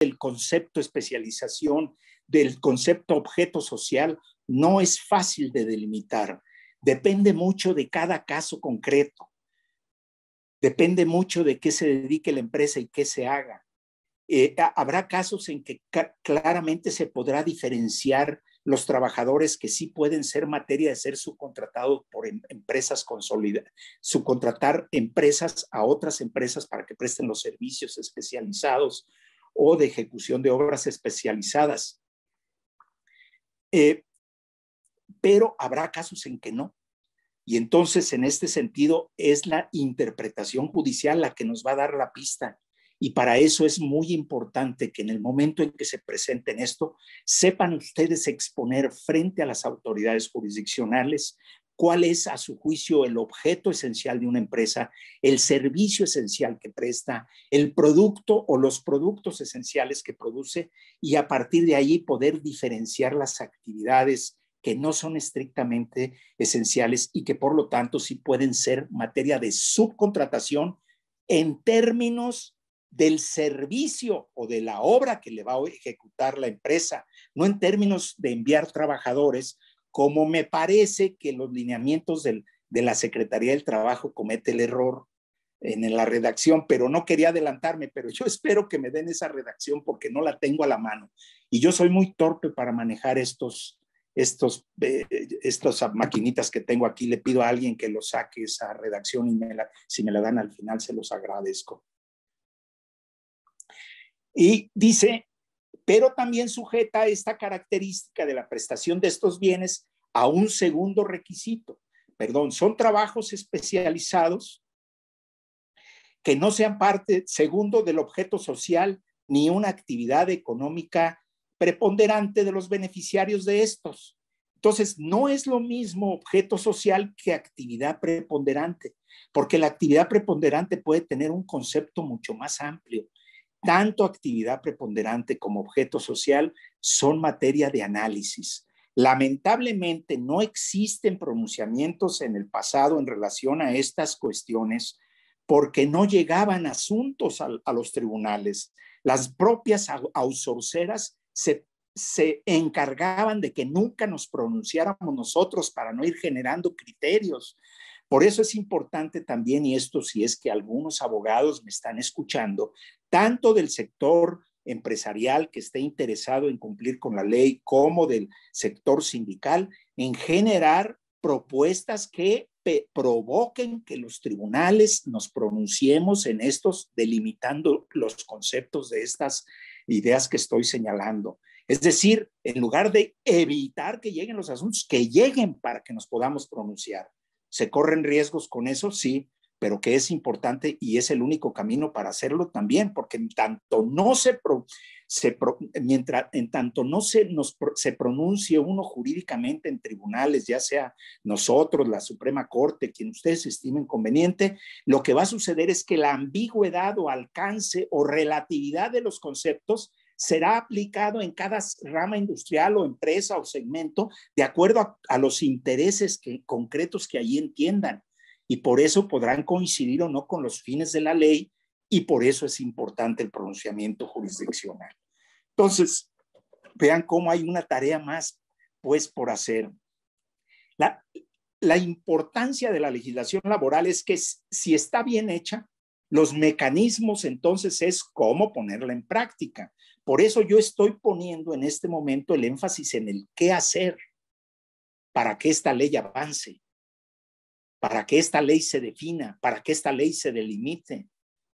del concepto especialización, del concepto objeto social, no es fácil de delimitar. Depende mucho de cada caso concreto. Depende mucho de qué se dedique la empresa y qué se haga. Eh, habrá casos en que claramente se podrá diferenciar los trabajadores que sí pueden ser materia de ser subcontratados por em, empresas consolidadas, subcontratar empresas a otras empresas para que presten los servicios especializados o de ejecución de obras especializadas. Eh, pero habrá casos en que no. Y entonces, en este sentido, es la interpretación judicial la que nos va a dar la pista. Y para eso es muy importante que en el momento en que se presenten esto, sepan ustedes exponer frente a las autoridades jurisdiccionales cuál es a su juicio el objeto esencial de una empresa, el servicio esencial que presta, el producto o los productos esenciales que produce y a partir de ahí poder diferenciar las actividades que no son estrictamente esenciales y que por lo tanto sí pueden ser materia de subcontratación en términos del servicio o de la obra que le va a ejecutar la empresa, no en términos de enviar trabajadores como me parece que los lineamientos de la Secretaría del Trabajo comete el error en la redacción, pero no quería adelantarme, pero yo espero que me den esa redacción porque no la tengo a la mano. Y yo soy muy torpe para manejar estos, estos, eh, maquinitas que tengo aquí. Le pido a alguien que lo saque esa redacción y si me la dan al final se los agradezco. Y dice, pero también sujeta esta característica de la prestación de estos bienes a un segundo requisito. Perdón, son trabajos especializados que no sean parte, segundo, del objeto social ni una actividad económica preponderante de los beneficiarios de estos. Entonces, no es lo mismo objeto social que actividad preponderante, porque la actividad preponderante puede tener un concepto mucho más amplio. Tanto actividad preponderante como objeto social son materia de análisis. Lamentablemente no existen pronunciamientos en el pasado en relación a estas cuestiones porque no llegaban asuntos a, los tribunales. Las propias ausorceras se, se encargaban de que nunca nos pronunciáramos nosotros para no ir generando criterios. Por eso es importante también, y esto si es que algunos abogados me están escuchando, tanto del sector empresarial que esté interesado en cumplir con la ley como del sector sindical, en generar propuestas que provoquen que los tribunales nos pronunciemos en estos, delimitando los conceptos de estas ideas que estoy señalando. Es decir, en lugar de evitar que lleguen los asuntos, que lleguen para que nos podamos pronunciar. ¿Se corren riesgos con eso? Sí, pero que es importante y es el único camino para hacerlo también, porque en tanto no se, mientras en tanto no se nos se pronuncie uno jurídicamente en tribunales, ya sea nosotros, la Suprema Corte, quien ustedes estimen conveniente, lo que va a suceder es que la ambigüedad o alcance o relatividad de los conceptos será aplicado en cada rama industrial o empresa o segmento de acuerdo a, los intereses concretos que allí entiendan y por eso podrán coincidir o no con los fines de la ley y por eso es importante el pronunciamiento jurisdiccional. Entonces, vean cómo hay una tarea más, pues, por hacer. La, la importancia de la legislación laboral es que si está bien hecha, los mecanismos entonces es cómo ponerla en práctica. Por eso yo estoy poniendo en este momento el énfasis en el qué hacer para que esta ley avance para que esta ley se defina, para que esta ley se delimite.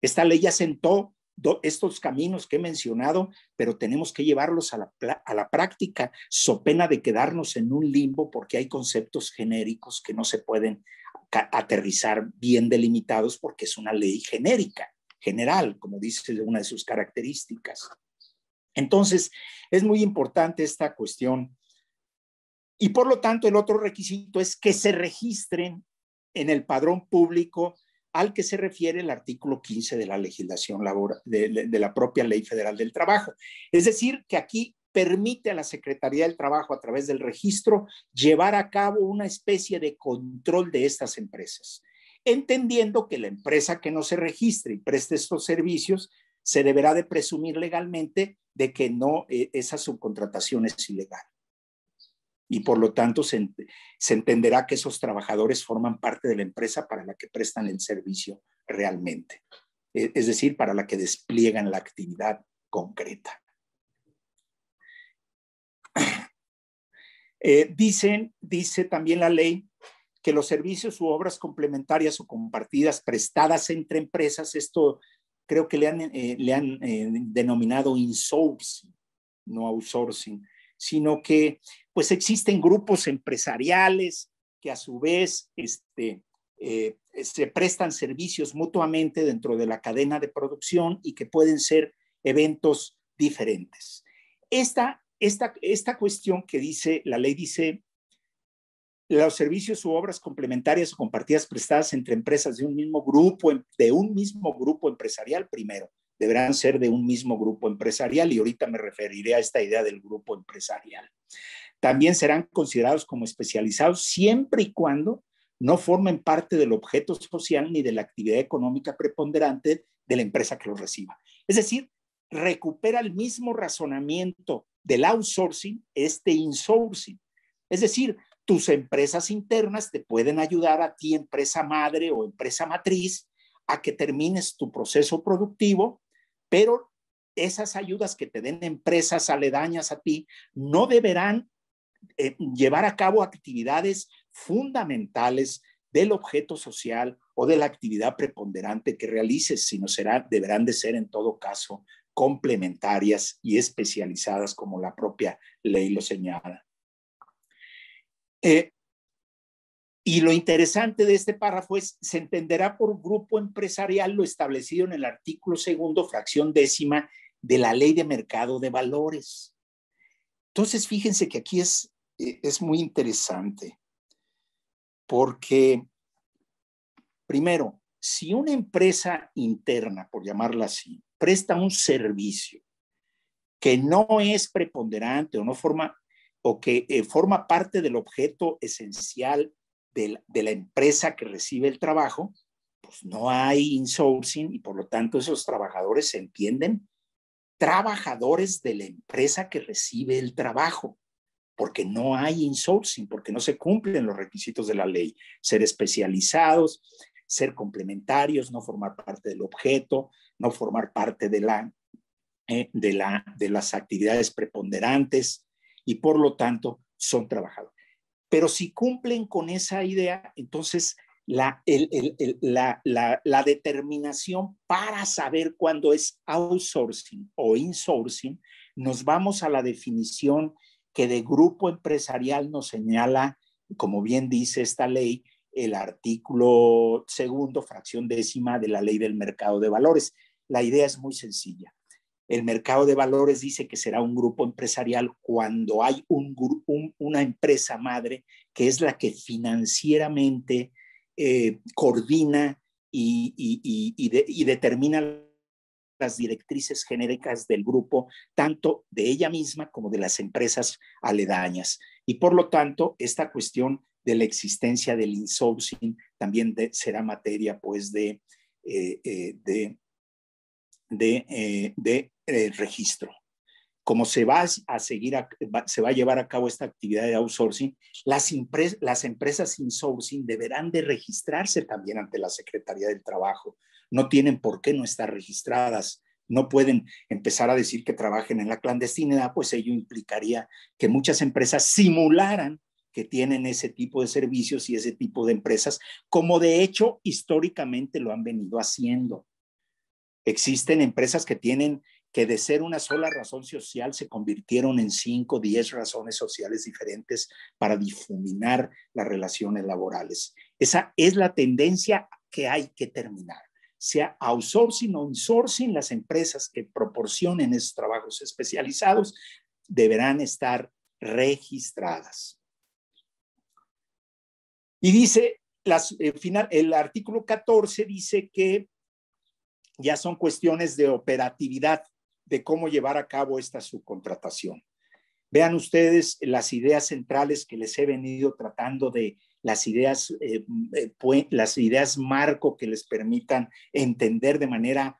Esta ley ya sentó estos caminos que he mencionado, pero tenemos que llevarlos a la, a la práctica, so pena de quedarnos en un limbo porque hay conceptos genéricos que no se pueden aterrizar bien delimitados porque es una ley genérica, general, como dice una de sus características. Entonces, es muy importante esta cuestión. Y por lo tanto, el otro requisito es que se registren en el padrón público al que se refiere el artículo 15 de la legislación laboral, de, la propia Ley Federal del Trabajo. Es decir, que aquí permite a la Secretaría del Trabajo a través del registro llevar a cabo una especie de control de estas empresas, entendiendo que la empresa que no se registre y preste estos servicios se deberá de presumir legalmente de que no, eh, esa subcontratación es ilegal y por lo tanto se, entenderá que esos trabajadores forman parte de la empresa para la que prestan el servicio realmente, e, es decir, para la que despliegan la actividad concreta. Eh, dicen, dice también la ley que los servicios u obras complementarias o compartidas prestadas entre empresas, esto creo que le han, eh, eh, denominado insourcing, no outsourcing, sino que pues existen grupos empresariales que a su vez este, eh, se prestan servicios mutuamente dentro de la cadena de producción y que pueden ser eventos diferentes. Esta, esta, esta cuestión que dice, la ley dice, los servicios u obras complementarias o compartidas prestadas entre empresas de un mismo grupo, de un mismo grupo empresarial primero, deberán ser de un mismo grupo empresarial y ahorita me referiré a esta idea del grupo empresarial. También serán considerados como especializados siempre y cuando no formen parte del objeto social ni de la actividad económica preponderante de la empresa que los reciba. Es decir, recupera el mismo razonamiento del outsourcing, este insourcing. Es decir, tus empresas internas te pueden ayudar a ti, empresa madre o empresa matriz, a que termines tu proceso productivo pero esas ayudas que te den empresas aledañas a ti no deberán eh, llevar a cabo actividades fundamentales del objeto social o de la actividad preponderante que realices, sino será, deberán de ser en todo caso complementarias y especializadas como la propia ley lo señala. Eh, y lo interesante de este párrafo es, se entenderá por grupo empresarial lo establecido en el artículo segundo, fracción décima de la ley de mercado de valores. Entonces, fíjense que aquí es, eh, es muy interesante, porque, primero, si una empresa interna, por llamarla así, presta un servicio que no es preponderante o no forma o que eh, forma parte del objeto esencial de, la empresa que recibe el trabajo, pues no hay insourcing y por lo tanto esos trabajadores se entienden trabajadores de la empresa que recibe el trabajo, porque no hay insourcing, porque no se cumplen los requisitos de la ley, ser especializados, ser complementarios, no formar parte del objeto, no formar parte de, la, eh, de, la, de las actividades preponderantes y por lo tanto son trabajadores. Pero si cumplen con esa idea, entonces la, determinación para saber cuándo es outsourcing o insourcing, nos vamos a la definición que de grupo empresarial nos señala, como bien dice esta ley, el artículo segundo, fracción décima de la ley del mercado de valores. La idea es muy sencilla. El mercado de valores dice que será un grupo empresarial cuando hay una empresa madre que es la que financieramente eh, coordina y, determina las directrices genéricas del grupo, tanto de ella misma como de las empresas aledañas. Y por lo tanto, esta cuestión de la existencia del insourcing también será materia pues de eh, eh, el registro. Como se va a seguir, se va a llevar a cabo esta actividad de outsourcing, las, empresas las empresas insourcing deberán de registrarse también ante la Secretaría del Trabajo. No tienen por qué no estar registradas. No pueden empezar a decir que trabajen en la clandestinidad, pues ello implicaría que muchas empresas simularan que tienen ese tipo de servicios y ese tipo de empresas, como de hecho históricamente lo han venido haciendo. Existen empresas que tienen que de ser una sola razón social se convirtieron en cinco, diez razones sociales diferentes para difuminar las relaciones laborales. Esa es la tendencia que hay que terminar. Sea outsourcing o insourcing, las empresas que proporcionen esos trabajos especializados deberán estar registradas. Y dice, eh, el artículo 14 dice que ya son cuestiones de operatividad de cómo llevar a cabo esta subcontratación. Vean ustedes las ideas centrales que les he venido tratando de las ideas, eh, eh, las ideas marco que les permitan entender de manera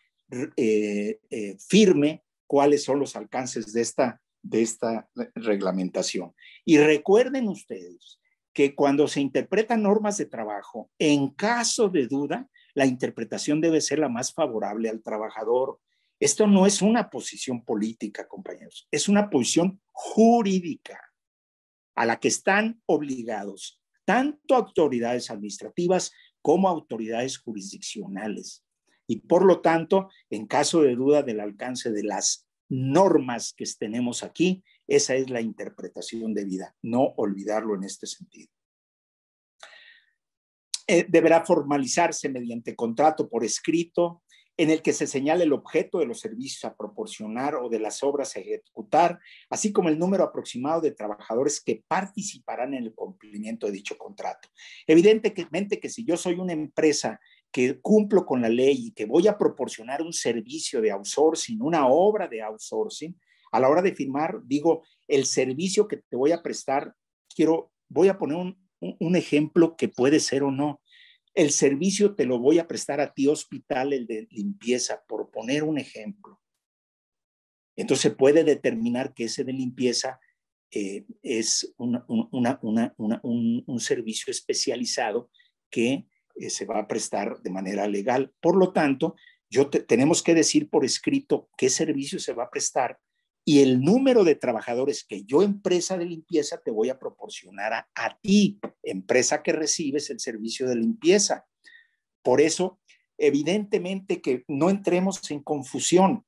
eh, firme cuáles son los alcances de esta, de esta reglamentación. Y recuerden ustedes que cuando se interpretan normas de trabajo, en caso de duda, la interpretación debe ser la más favorable al trabajador. Esto no es una posición política, compañeros, es una posición jurídica a la que están obligados tanto autoridades administrativas como autoridades jurisdiccionales. Y por lo tanto, en caso de duda del alcance de las normas que tenemos aquí, esa es la interpretación debida, no olvidarlo en este sentido. Eh, deberá formalizarse mediante contrato por escrito en el que se señala el objeto de los servicios a proporcionar o de las obras a ejecutar, así como el número aproximado de trabajadores que participarán en el cumplimiento de dicho contrato. Evidentemente que si yo soy una empresa que cumplo con la ley y que voy a proporcionar un servicio de outsourcing, una obra de outsourcing, a la hora de firmar, digo, el servicio que te voy a prestar, quiero, voy a poner un ejemplo que puede ser o no el servicio te lo voy a prestar a ti hospital, el de limpieza, por poner un ejemplo. Entonces puede determinar que ese de limpieza eh, es un, servicio especializado que eh, se va a prestar de manera legal. Por lo tanto, yo tenemos que decir por escrito qué servicio se va a prestar y el número de trabajadores que yo, empresa de limpieza, te voy a proporcionar a, ti, empresa que recibes el servicio de limpieza. Por eso, evidentemente que no entremos en confusión.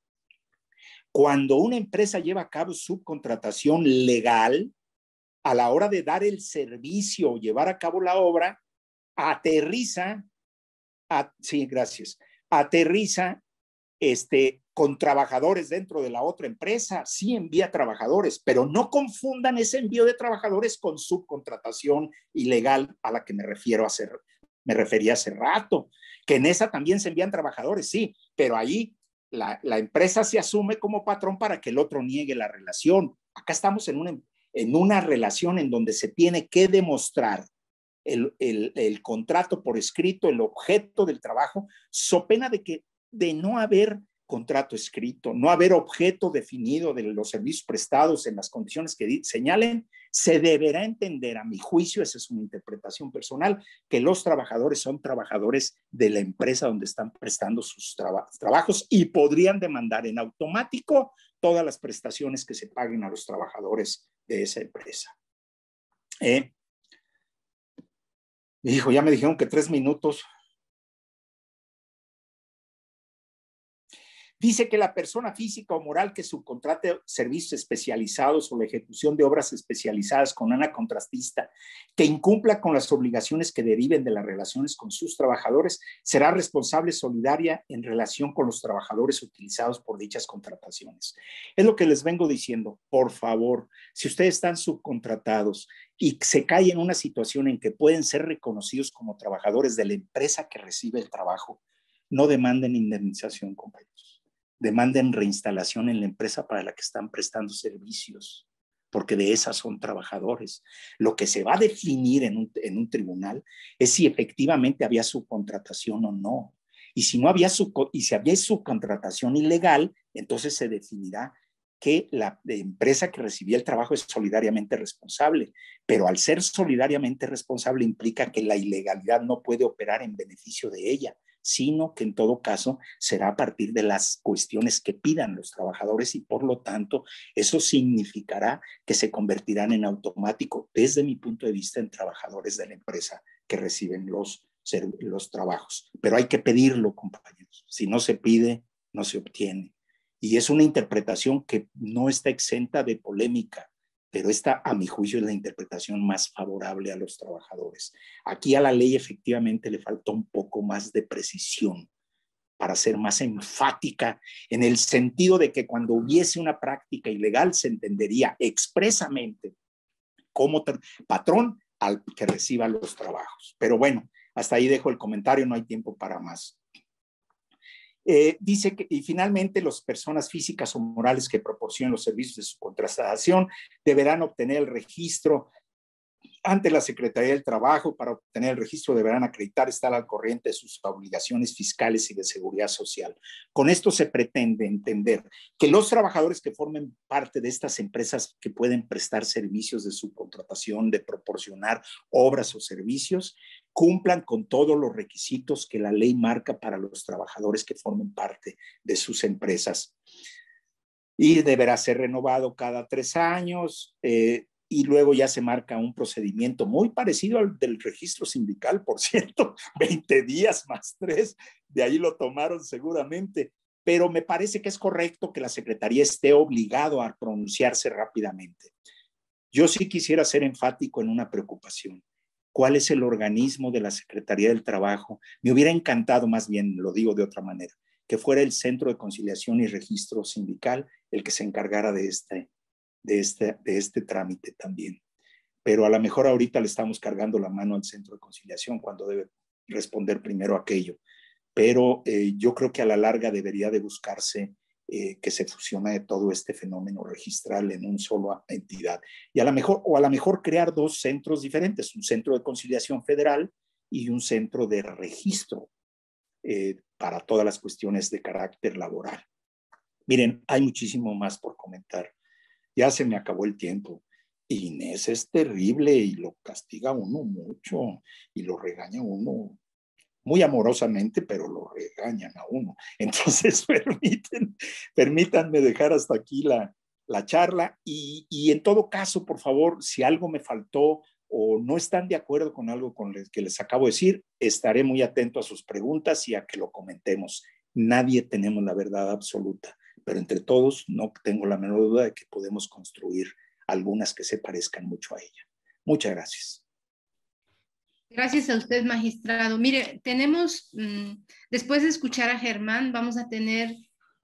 Cuando una empresa lleva a cabo subcontratación legal, a la hora de dar el servicio o llevar a cabo la obra, aterriza, sí, gracias, aterriza este, con trabajadores dentro de la otra empresa, sí envía trabajadores, pero no confundan ese envío de trabajadores con subcontratación ilegal a la que me refiero hace, me refería hace rato, que en esa también se envían trabajadores, sí, pero ahí la, la empresa se asume como patrón para que el otro niegue la relación. Acá estamos en una, en una relación en donde se tiene que demostrar el, el, el contrato por escrito, el objeto del trabajo, so pena de que de no haber contrato escrito, no haber objeto definido de los servicios prestados en las condiciones que señalen, se deberá entender, a mi juicio, esa es una interpretación personal, que los trabajadores son trabajadores de la empresa donde están prestando sus trabajos y podrían demandar en automático todas las prestaciones que se paguen a los trabajadores de esa empresa. Dijo, eh, ya me dijeron que tres minutos. Dice que la persona física o moral que subcontrate servicios especializados o la ejecución de obras especializadas con una contratista que incumpla con las obligaciones que deriven de las relaciones con sus trabajadores será responsable solidaria en relación con los trabajadores utilizados por dichas contrataciones. Es lo que les vengo diciendo. Por favor, si ustedes están subcontratados y se caen en una situación en que pueden ser reconocidos como trabajadores de la empresa que recibe el trabajo, no demanden indemnización, compañeros demanden reinstalación en la empresa para la que están prestando servicios, porque de esas son trabajadores. Lo que se va a definir en un, tribunal es si efectivamente había su contratación o no. Y si no había su, y si había subcontratación ilegal, entonces se definirá que la empresa que recibía el trabajo es solidariamente responsable, pero al ser solidariamente responsable implica que la ilegalidad no puede operar en beneficio de ella, sino que en todo caso será a partir de las cuestiones que pidan los trabajadores y por lo tanto eso significará que se convertirán en automático, desde mi punto de vista, en trabajadores de la empresa que reciben los, trabajos. Pero hay que pedirlo, compañeros. Si no se pide, no se obtiene. Y es una interpretación que no está exenta de polémica pero esta, a mi juicio, es la interpretación más favorable a los trabajadores. Aquí a la ley efectivamente le falta un poco más de precisión para ser más enfática en el sentido de que cuando hubiese una práctica ilegal se entendería expresamente como patrón al que reciba los trabajos. Pero bueno, hasta ahí dejo el comentario, no hay tiempo para más. Eh, dice que, y finalmente, las personas físicas o morales que proporcionen los servicios de su contratación deberán obtener el registro ante la Secretaría del Trabajo para obtener el registro deberán acreditar estar al corriente de sus obligaciones fiscales y de seguridad social. Con esto se pretende entender que los trabajadores que formen parte de estas empresas que pueden prestar servicios de su contratación, de proporcionar obras o servicios, cumplan con todos los requisitos que la ley marca para los trabajadores que formen parte de sus empresas. Y deberá ser renovado cada tres años eh, y luego ya se marca un procedimiento muy parecido al del registro sindical, por cierto, 20 días más tres, de ahí lo tomaron seguramente, pero me parece que es correcto que la Secretaría esté obligado a pronunciarse rápidamente. Yo sí quisiera ser enfático en una preocupación cuál es el organismo de la Secretaría del Trabajo. Me hubiera encantado, más bien, lo digo de otra manera, que fuera el Centro de Conciliación y Registro Sindical el que se encargara de este, de este, de este trámite también. Pero a lo mejor ahorita le estamos cargando la mano al Centro de Conciliación cuando debe responder primero aquello. Pero eh, yo creo que a la larga debería de buscarse eh, que se fusiona de todo este fenómeno registral en una sola entidad. Y a lo mejor, o a lo mejor crear dos centros diferentes, un centro de conciliación federal y un centro de registro eh, para todas las cuestiones de carácter laboral. Miren, hay muchísimo más por comentar. Ya se me acabó el tiempo. Inés es terrible y lo castiga uno mucho y lo regaña uno muy amorosamente, pero lo regañan a uno. Entonces, permiten, permítanme dejar hasta aquí la, charla y, en todo caso, por favor, si algo me faltó o no están de acuerdo con algo con que les acabo de decir, estaré muy atento a sus preguntas y a que lo comentemos. Nadie tenemos la verdad absoluta, pero entre todos no tengo la menor duda de que podemos construir algunas que se parezcan mucho a ella. Muchas gracias. Gracias a usted, magistrado. Mire, tenemos, mm, después de escuchar a Germán, vamos a tener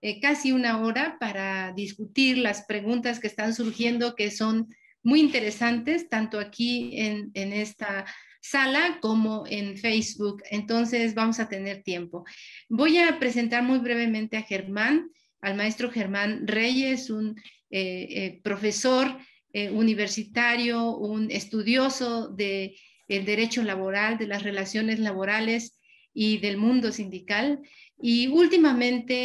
eh, casi una hora para discutir las preguntas que están surgiendo, que son muy interesantes, tanto aquí en, esta sala como en Facebook. Entonces vamos a tener tiempo. Voy a presentar muy brevemente a Germán, al maestro Germán Reyes, un eh, eh, profesor universitario, un estudioso de el derecho laboral, de las relaciones laborales y del mundo sindical. Y últimamente,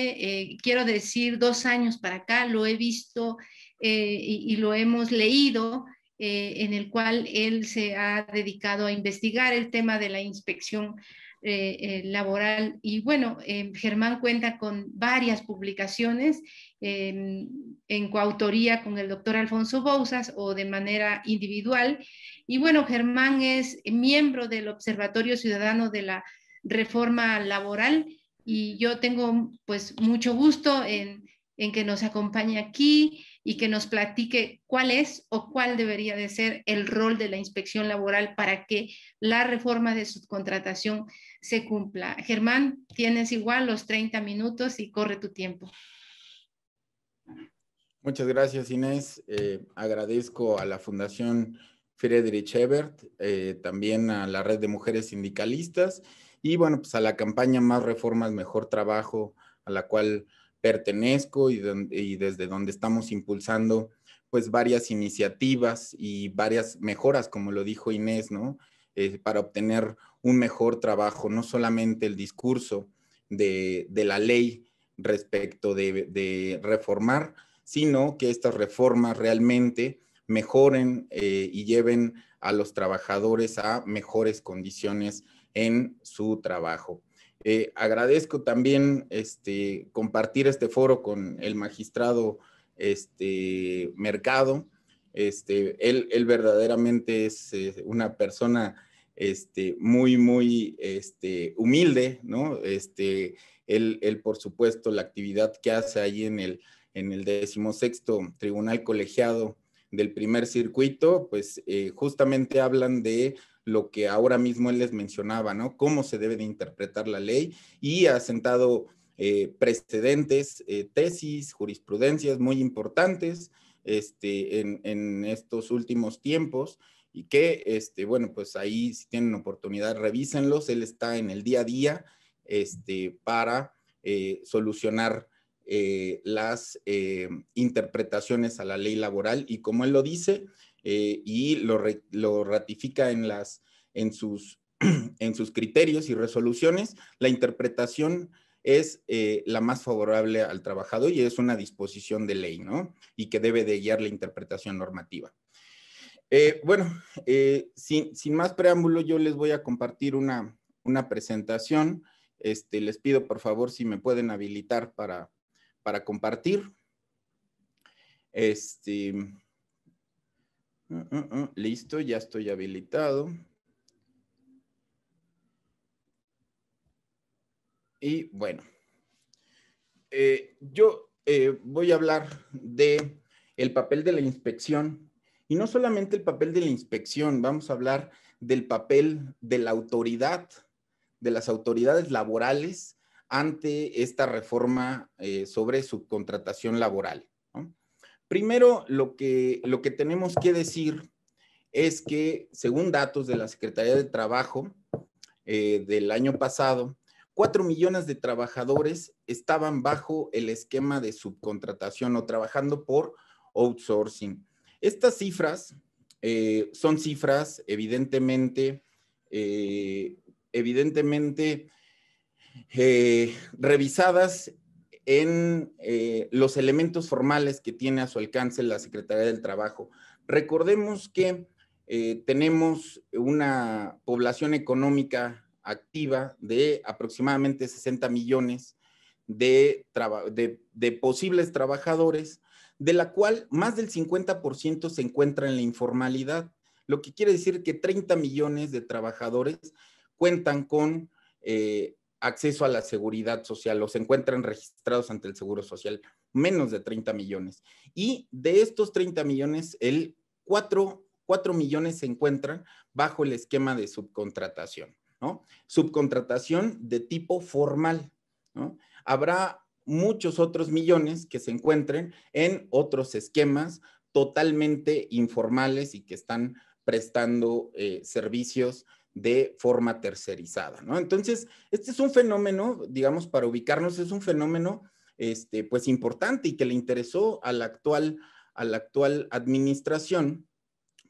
eh, quiero decir, dos años para acá, lo he visto eh, y, lo hemos leído, eh, en el cual él se ha dedicado a investigar el tema de la inspección laboral. Y bueno, Germán cuenta con varias publicaciones em, en coautoría con el doctor Alfonso Bouzas o de manera individual. Y bueno, Germán es miembro del Observatorio Ciudadano de la Reforma Laboral y yo tengo pues mucho gusto en, que nos acompañe aquí y que nos platique cuál es o cuál debería de ser el rol de la inspección laboral para que la reforma de subcontratación se cumpla. Germán, tienes igual los 30 minutos y corre tu tiempo. Muchas gracias, Inés. Eh, agradezco a la Fundación Friedrich Ebert, eh, también a la red de mujeres sindicalistas y bueno, pues a la campaña Más Reformas, Mejor Trabajo, a la cual pertenezco y, desde donde estamos impulsando pues varias iniciativas y varias mejoras, como lo dijo Inés, ¿no? Eh, para obtener un mejor trabajo, no solamente el discurso de, la ley respecto de, de, reformar, sino que estas reformas realmente mejoren eh, y lleven a los trabajadores a mejores condiciones en su trabajo. Eh, agradezco también este, compartir este foro con el magistrado este, Mercado. Este, él, verdaderamente es eh, una persona muy, muy humilde, ¿no? Este, él, por supuesto, la actividad que hace ahí en el, en el decimosexto Tribunal Colegiado del primer circuito, pues eh, justamente hablan de lo que ahora mismo él les mencionaba, ¿no? Cómo se debe de interpretar la ley y ha sentado eh, precedentes, eh, tesis, jurisprudencias muy importantes este, en, estos últimos tiempos y que, este, bueno, pues ahí si tienen oportunidad, revísenlos. Él está en el día a día este, para solucionar eh, las eh, interpretaciones a la ley laboral y como él lo dice eh, y lo, ratifica en, las, en, sus, en sus criterios y resoluciones, la interpretación es la más favorable al trabajador y es una disposición de ley, ¿no? Y que debe de guiar la interpretación normativa. bueno, sin, más preámbulo, yo les voy a compartir una, una presentación. Este, les pido por favor si me pueden habilitar para, para compartir. Este. Mm, mm, mm, listo, ya estoy habilitado. Y bueno, eh, yo eh, voy a hablar de el papel de la inspección y no solamente el papel de la inspección, vamos a hablar del papel de la autoridad, de las autoridades laborales ante esta reforma eh, sobre subcontratación laboral. Primero, lo que, lo que tenemos que decir es que, según datos de la Secretaría de Trabajo eh, del año pasado, cuatro millones de trabajadores estaban bajo el esquema de subcontratación o trabajando por outsourcing. Estas cifras eh, son cifras evidentemente, evidentemente eh, revisadas en eh, los elementos formales que tiene a su alcance la Secretaría del Trabajo. Recordemos que eh, tenemos una población económica activa de aproximadamente 60 millones de, posibles trabajadores, de la cual más del 50% se encuentra en la informalidad, lo que quiere decir que 30 millones de trabajadores cuentan con acceso a la seguridad social los encuentran registrados ante el Seguro Social, menos de 30 millones. Y de estos 30 millones, el 4, 4 millones se encuentran bajo el esquema de subcontratación, ¿no? Subcontratación de tipo formal, ¿no? Habrá muchos otros millones que se encuentren en otros esquemas totalmente informales y que están prestando eh, servicios de forma tercerizada, ¿no? Entonces, este es un fenómeno, digamos, para ubicarnos, es un fenómeno, este, pues, importante y que le interesó a la actual, a la actual administración,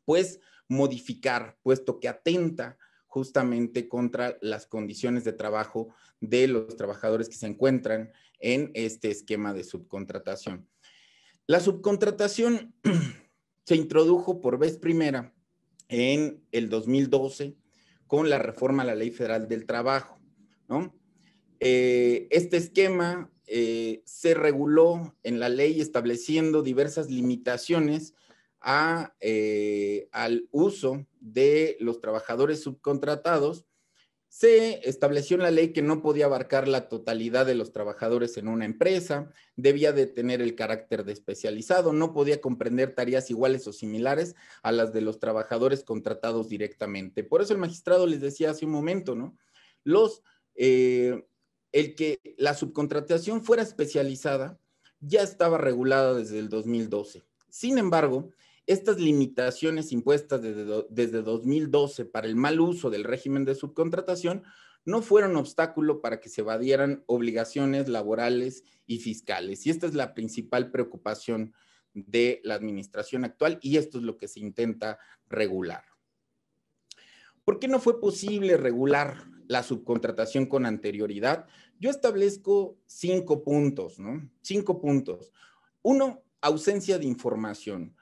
pues, modificar, puesto que atenta justamente contra las condiciones de trabajo de los trabajadores que se encuentran en este esquema de subcontratación. La subcontratación se introdujo por vez primera en el 2012 con la reforma a la Ley Federal del Trabajo. ¿no? Eh, este esquema eh, se reguló en la ley estableciendo diversas limitaciones eh, al uso de los trabajadores subcontratados se estableció en la ley que no podía abarcar la totalidad de los trabajadores en una empresa, debía de tener el carácter de especializado, no podía comprender tareas iguales o similares a las de los trabajadores contratados directamente. Por eso el magistrado les decía hace un momento, ¿no? Los, eh, el que la subcontratación fuera especializada ya estaba regulada desde el 2012. Sin embargo, estas limitaciones impuestas desde, 2012 para el mal uso del régimen de subcontratación no fueron obstáculo para que se evadieran obligaciones laborales y fiscales. Y esta es la principal preocupación de la administración actual y esto es lo que se intenta regular. ¿Por qué no fue posible regular la subcontratación con anterioridad? Yo establezco cinco puntos, ¿no? Cinco puntos. Uno, ausencia de información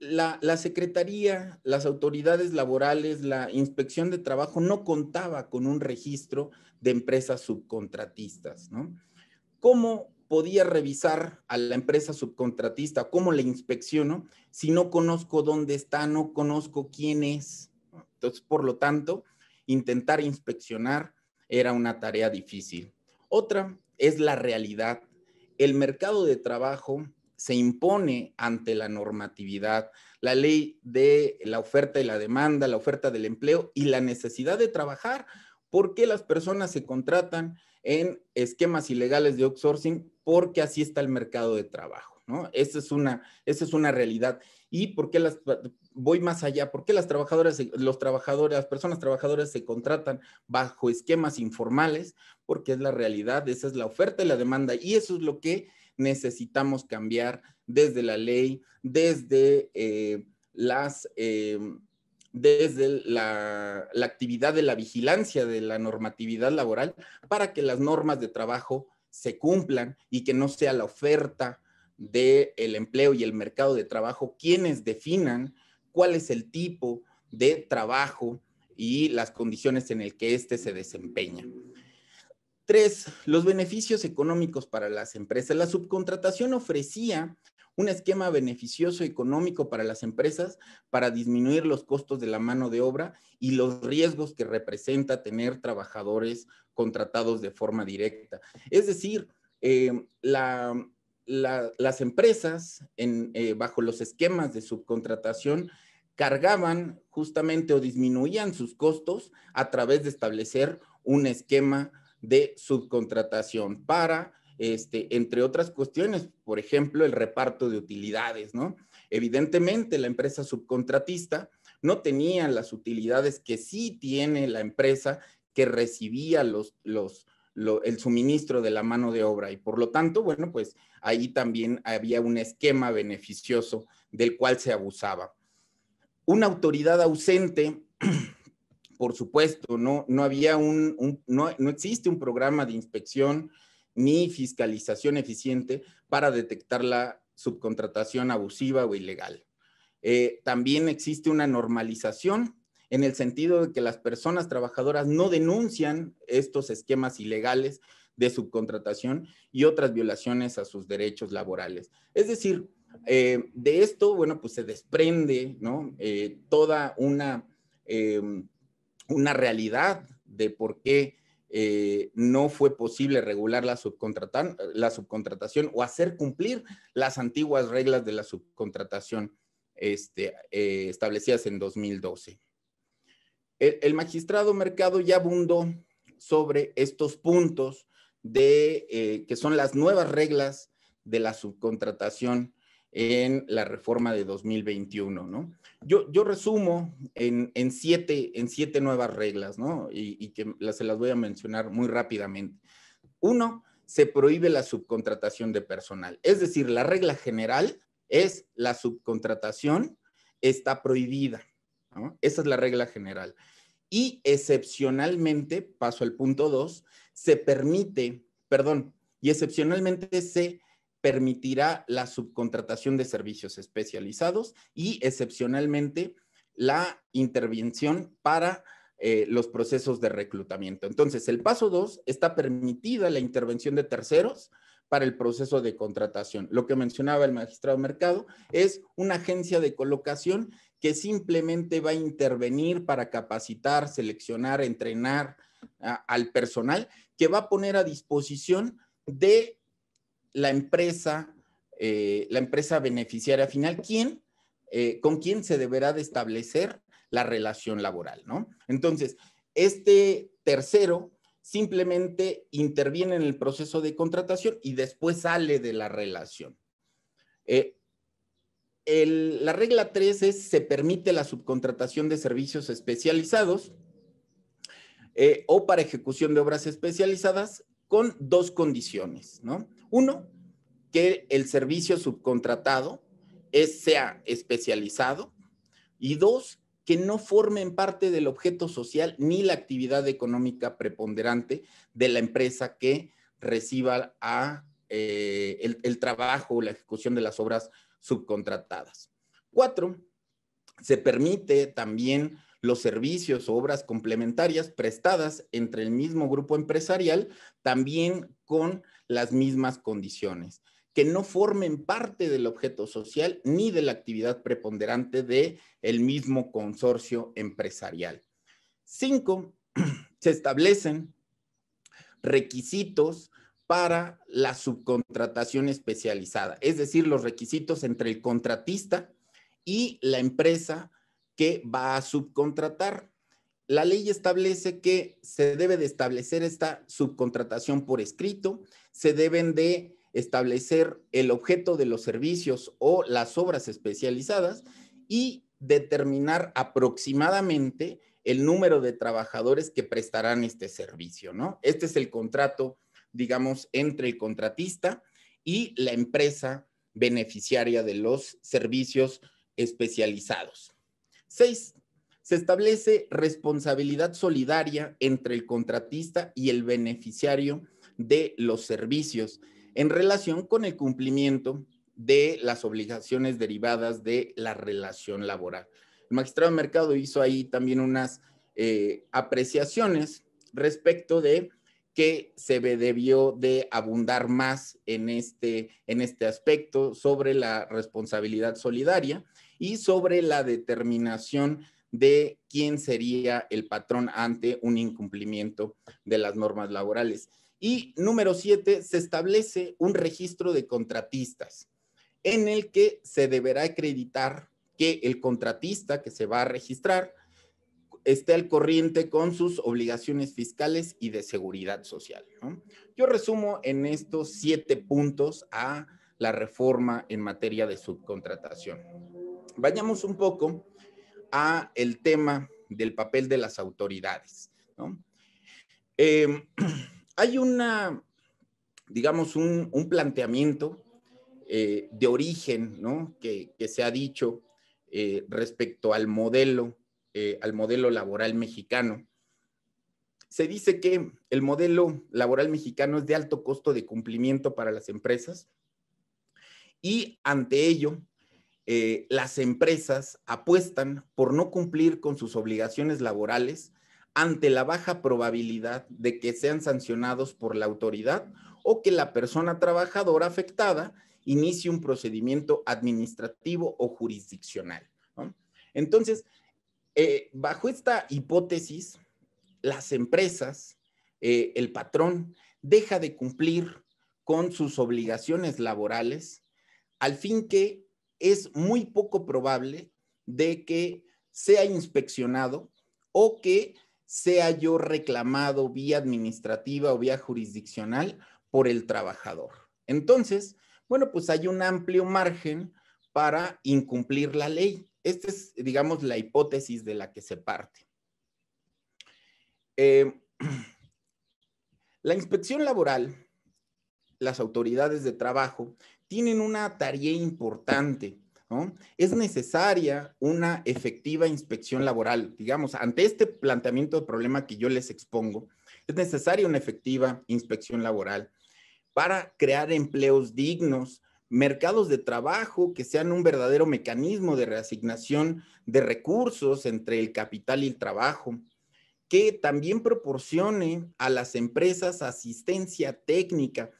la, Secretaría, las autoridades laborales, la Inspección de Trabajo no contaba con un registro de empresas subcontratistas, ¿no? ¿Cómo podía revisar a la empresa subcontratista? ¿Cómo la inspecciono si no conozco dónde está, no conozco quién es? Entonces, por lo tanto, intentar inspeccionar era una tarea difícil. Otra es la realidad. El mercado de trabajo se impone ante la normatividad, la ley de la oferta y la demanda, la oferta del empleo y la necesidad de trabajar, ¿por qué las personas se contratan en esquemas ilegales de outsourcing porque así está el mercado de trabajo, ¿no? Esa es una, esa es una realidad. ¿Y por qué las, voy más allá? ¿Por qué las trabajadoras, los trabajadores, las personas trabajadoras se contratan bajo esquemas informales? Porque es la realidad, esa es la oferta y la demanda y eso es lo que necesitamos cambiar desde la ley, desde eh, las... Eh, desde la, actividad de la vigilancia de la normatividad laboral para que las normas de trabajo se cumplan y que no sea la oferta del el empleo y el mercado de trabajo quienes definan cuál es el tipo de trabajo y las condiciones en el que éste se desempeña. Tres, los beneficios económicos para las empresas. La subcontratación ofrecía un esquema beneficioso económico para las empresas para disminuir los costos de la mano de obra y los riesgos que representa tener trabajadores contratados de forma directa. Es decir, eh, las empresas eh, bajo los esquemas de subcontratación cargaban justamente o disminuían sus costos a través de establecer un esquema de subcontratación para, este, entre otras cuestiones, por ejemplo, el reparto de utilidades, ¿no? Evidentemente, la empresa subcontratista no tenía las utilidades que sí tiene la empresa que recibía los, los, el suministro de la mano de obra y por lo tanto, bueno, pues ahí también había un esquema beneficioso del cual se abusaba. Una autoridad ausente por supuesto, no, no había un, no, existe un programa de inspección ni fiscalización eficiente para detectar la subcontratación abusiva o ilegal. Eh, también existe una normalización en el sentido de que las personas trabajadoras no denuncian estos esquemas ilegales de subcontratación y otras violaciones a sus derechos laborales. Es decir, eh, de esto, bueno, pues se desprende, ¿no? Eh, toda una una realidad de por qué eh, no fue posible regular la, subcontratación o hacer cumplir las antiguas reglas de la subcontratación este, eh, establecidas en 2012. El, magistrado Mercado ya abundó sobre estos puntos de eh, que son las nuevas reglas de la subcontratación en la reforma de 2021, ¿no? Yo, resumo en, siete, en siete nuevas reglas, ¿no? Y, que las, se las voy a mencionar muy rápidamente. Uno, se prohíbe la subcontratación de personal. Es decir, la regla general es la subcontratación está prohibida. Esa es la regla general. Y excepcionalmente, paso al punto dos, se permite, perdón, y excepcionalmente se permitirá la subcontratación de servicios especializados y excepcionalmente la intervención para eh, los procesos de reclutamiento. Entonces, el paso 2 está permitida la intervención de terceros para el proceso de contratación. Lo que mencionaba el magistrado Mercado es una agencia de colocación que simplemente va a intervenir para capacitar, seleccionar, entrenar al personal que va a poner a disposición de la empresa, eh, la empresa beneficiaria final, quién, eh, con quién se deberá de establecer la relación laboral, ¿no? Entonces, este tercero simplemente interviene en el proceso de contratación y después sale de la relación. Eh, la regla 3 es, se permite la subcontratación de servicios especializados o para ejecución de obras especializadas con dos condiciones, ¿no? Uno, que el servicio subcontratado sea especializado y dos, que no formen parte del objeto social ni la actividad económica preponderante de la empresa que reciba a, eh, el, trabajo o la ejecución de las obras subcontratadas. Cuatro, se permite también los servicios o obras complementarias prestadas entre el mismo grupo empresarial, también con las mismas condiciones, que no formen parte del objeto social ni de la actividad preponderante del el mismo consorcio empresarial. Cinco, se establecen requisitos para la subcontratación especializada, es decir, los requisitos entre el contratista y la empresa que va a subcontratar. La ley establece que se debe de establecer esta subcontratación por escrito, se deben de establecer el objeto de los servicios o las obras especializadas y determinar aproximadamente el número de trabajadores que prestarán este servicio, ¿no? Este es el contrato, digamos, entre el contratista y la empresa beneficiaria de los servicios especializados. Seis, se establece responsabilidad solidaria entre el contratista y el beneficiario de los servicios en relación con el cumplimiento de las obligaciones derivadas de la relación laboral. El magistrado de mercado hizo ahí también unas eh, apreciaciones respecto de que se debió de abundar más este, en este aspecto sobre la responsabilidad solidaria y sobre la determinación de quién sería el patrón ante un incumplimiento de las normas laborales. Y número siete, se establece un registro de contratistas en el que se deberá acreditar que el contratista que se va a registrar esté al corriente con sus obligaciones fiscales y de seguridad social. Yo resumo en estos siete puntos a la reforma en materia de subcontratación. Vayamos un poco a el tema del papel de las autoridades. Em, hay una, digamos, un, un planteamiento eh, de origen ¿no? que, se ha dicho eh, respecto al modelo, eh, al modelo laboral mexicano. Se dice que el modelo laboral mexicano es de alto costo de cumplimiento para las empresas y ante ello eh, las empresas apuestan por no cumplir con sus obligaciones laborales ante la baja probabilidad de que sean sancionados por la autoridad o que la persona trabajadora afectada inicie un procedimiento administrativo o jurisdiccional. Entonces, eh, bajo esta hipótesis, las empresas, eh, el patrón, deja de cumplir con sus obligaciones laborales al fin que es muy poco probable de que sea inspeccionado o que sea yo reclamado vía administrativa o vía jurisdiccional por el trabajador. Entonces, bueno, pues hay un amplio margen para incumplir la ley. Esta es, digamos, la hipótesis de la que se parte. Eh, la inspección laboral, las autoridades de trabajo, tienen una tarea importante. ¿no? Es necesaria una efectiva inspección laboral. Digamos, ante este planteamiento de problema que yo les expongo, es necesaria una efectiva inspección laboral para crear empleos dignos, mercados de trabajo que sean un verdadero mecanismo de reasignación de recursos entre el capital y el trabajo, que también proporcione a las empresas asistencia técnica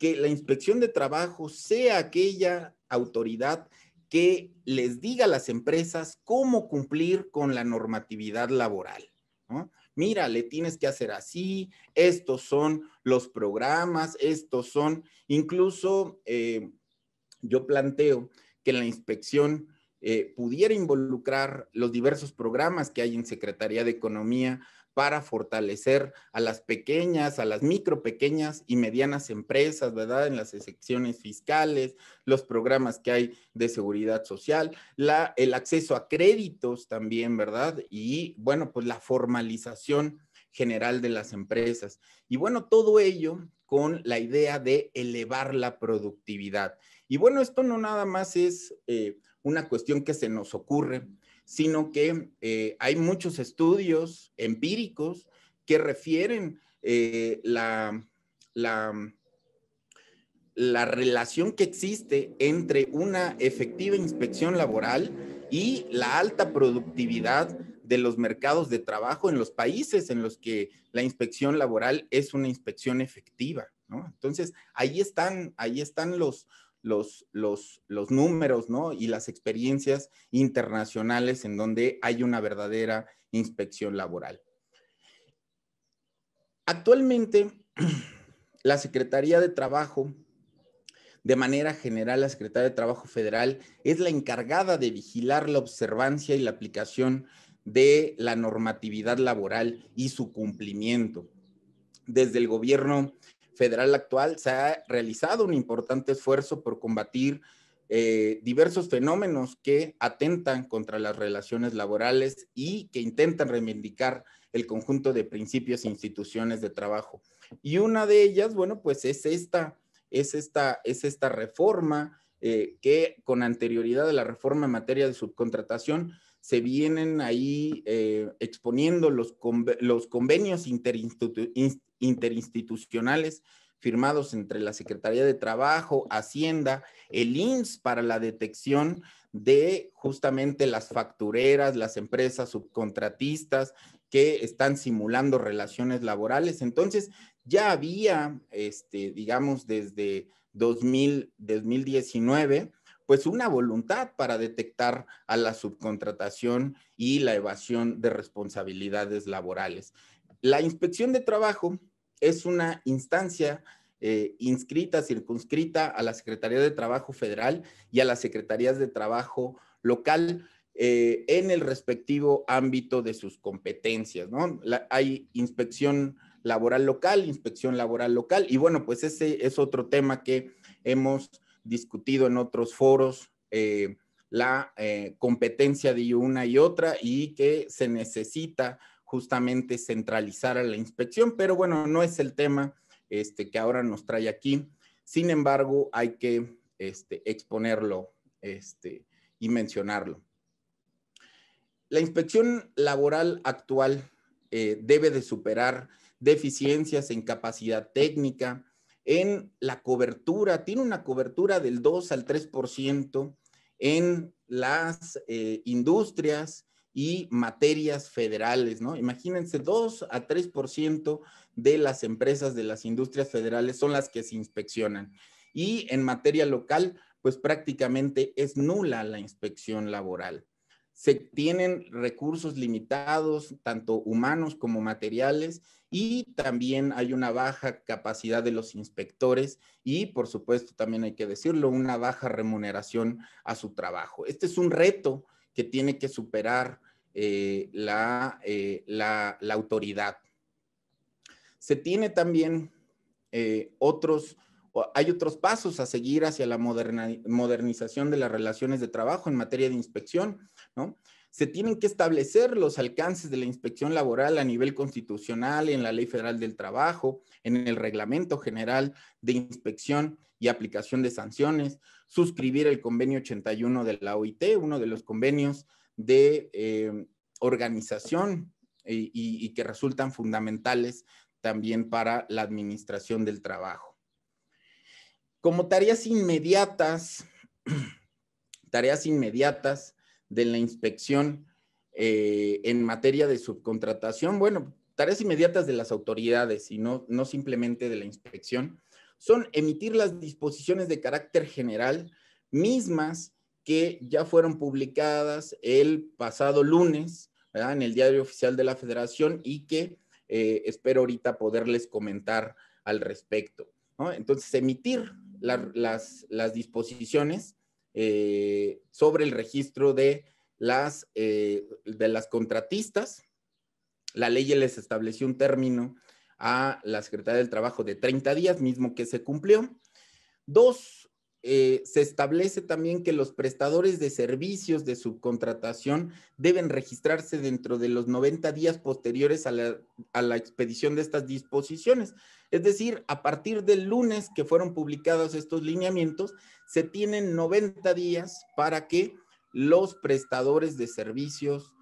que la inspección de trabajo sea aquella autoridad que les diga a las empresas cómo cumplir con la normatividad laboral. Mira, le tienes que hacer así, estos son los programas, estos son, incluso eh, yo planteo que la inspección eh, pudiera involucrar los diversos programas que hay en Secretaría de Economía para fortalecer a las pequeñas, a las micro, pequeñas y medianas empresas, ¿verdad? En las excepciones fiscales, los programas que hay de seguridad social, el acceso a créditos también, ¿verdad? Y bueno, pues la formalización general de las empresas. Y bueno, todo ello con la idea de elevar la productividad. Y bueno, esto no nada más es eh, una cuestión que se nos ocurre, sino que eh, hay muchos estudios empíricos que refieren eh, la, relación que existe entre una efectiva inspección laboral y la alta productividad de los mercados de trabajo en los países en los que la inspección laboral es una inspección efectiva, Entonces, ahí están, ahí están los, los, números ¿no? y las experiencias internacionales en donde hay una verdadera inspección laboral. Actualmente, la Secretaría de Trabajo, de manera general, la Secretaría de Trabajo Federal es la encargada de vigilar la observancia y la aplicación de la normatividad laboral y su cumplimiento. Desde el gobierno federal actual se ha realizado un importante esfuerzo por combatir eh, diversos fenómenos que atentan contra las relaciones laborales y que intentan reivindicar el conjunto de principios e instituciones de trabajo. Y una de ellas, bueno, pues es esta, es esta, es esta reforma eh, que con anterioridad a la reforma en materia de subcontratación se vienen ahí eh, exponiendo los, convenios interinstitucionales interinstitucionales firmados entre la Secretaría de Trabajo, Hacienda, el INS para la detección de justamente las factureras, las empresas subcontratistas que están simulando relaciones laborales. Entonces, ya había, este, digamos, desde 2000, 2019, pues una voluntad para detectar a la subcontratación y la evasión de responsabilidades laborales. La inspección de trabajo es una instancia eh, inscrita, circunscrita a la Secretaría de Trabajo Federal y a las Secretarías de Trabajo Local eh, en el respectivo ámbito de sus competencias. hay inspección laboral local, inspección laboral local, y bueno, pues ese es otro tema que hemos discutido en otros foros, eh, la competencia de una y otra y que se necesita justamente centralizar a la inspección, pero bueno, no es el tema este, que ahora nos trae aquí. Sin embargo, hay que este, exponerlo este, y mencionarlo. La inspección laboral actual eh, debe de superar deficiencias en capacidad técnica, en la cobertura, tiene una cobertura del 2 al 3% en las eh, industrias, y materias federales, ¿no? Imagínense, 2 a 3% de las empresas de las industrias federales son las que se inspeccionan. Y en materia local, pues prácticamente es nula la inspección laboral. Se tienen recursos limitados, tanto humanos como materiales, y también hay una baja capacidad de los inspectores y, por supuesto, también hay que decirlo, una baja remuneración a su trabajo. Este es un reto que tiene que superar eh, eh, la, autoridad. Se tiene también eh, otros, hay otros pasos a seguir hacia la modernización de las relaciones de trabajo en materia de inspección, ¿no? Se tienen que establecer los alcances de la inspección laboral a nivel constitucional, en la Ley Federal del Trabajo, en el Reglamento General de Inspección y Aplicación de Sanciones, suscribir el convenio 81 de la OIT, uno de los convenios de eh, organización y, que resultan fundamentales también para la administración del trabajo. Como tareas inmediatas, tareas inmediatas de la inspección eh, en materia de subcontratación, bueno, tareas inmediatas de las autoridades y no simplemente de la inspección son emitir las disposiciones de carácter general mismas que ya fueron publicadas el pasado lunes en el Diario Oficial de la Federación y que eh, espero ahorita poderles comentar al respecto. Entonces, emitir las, disposiciones eh, sobre el registro de las, eh, de las contratistas. La ley les estableció un término a la Secretaría del Trabajo de 30 días, mismo que se cumplió. Dos, eh, se establece también que los prestadores de servicios de subcontratación deben registrarse dentro de los 90 días posteriores a la, expedición de estas disposiciones. Es decir, a partir del lunes que fueron publicados estos lineamientos, se tienen 90 días para que los prestadores de servicios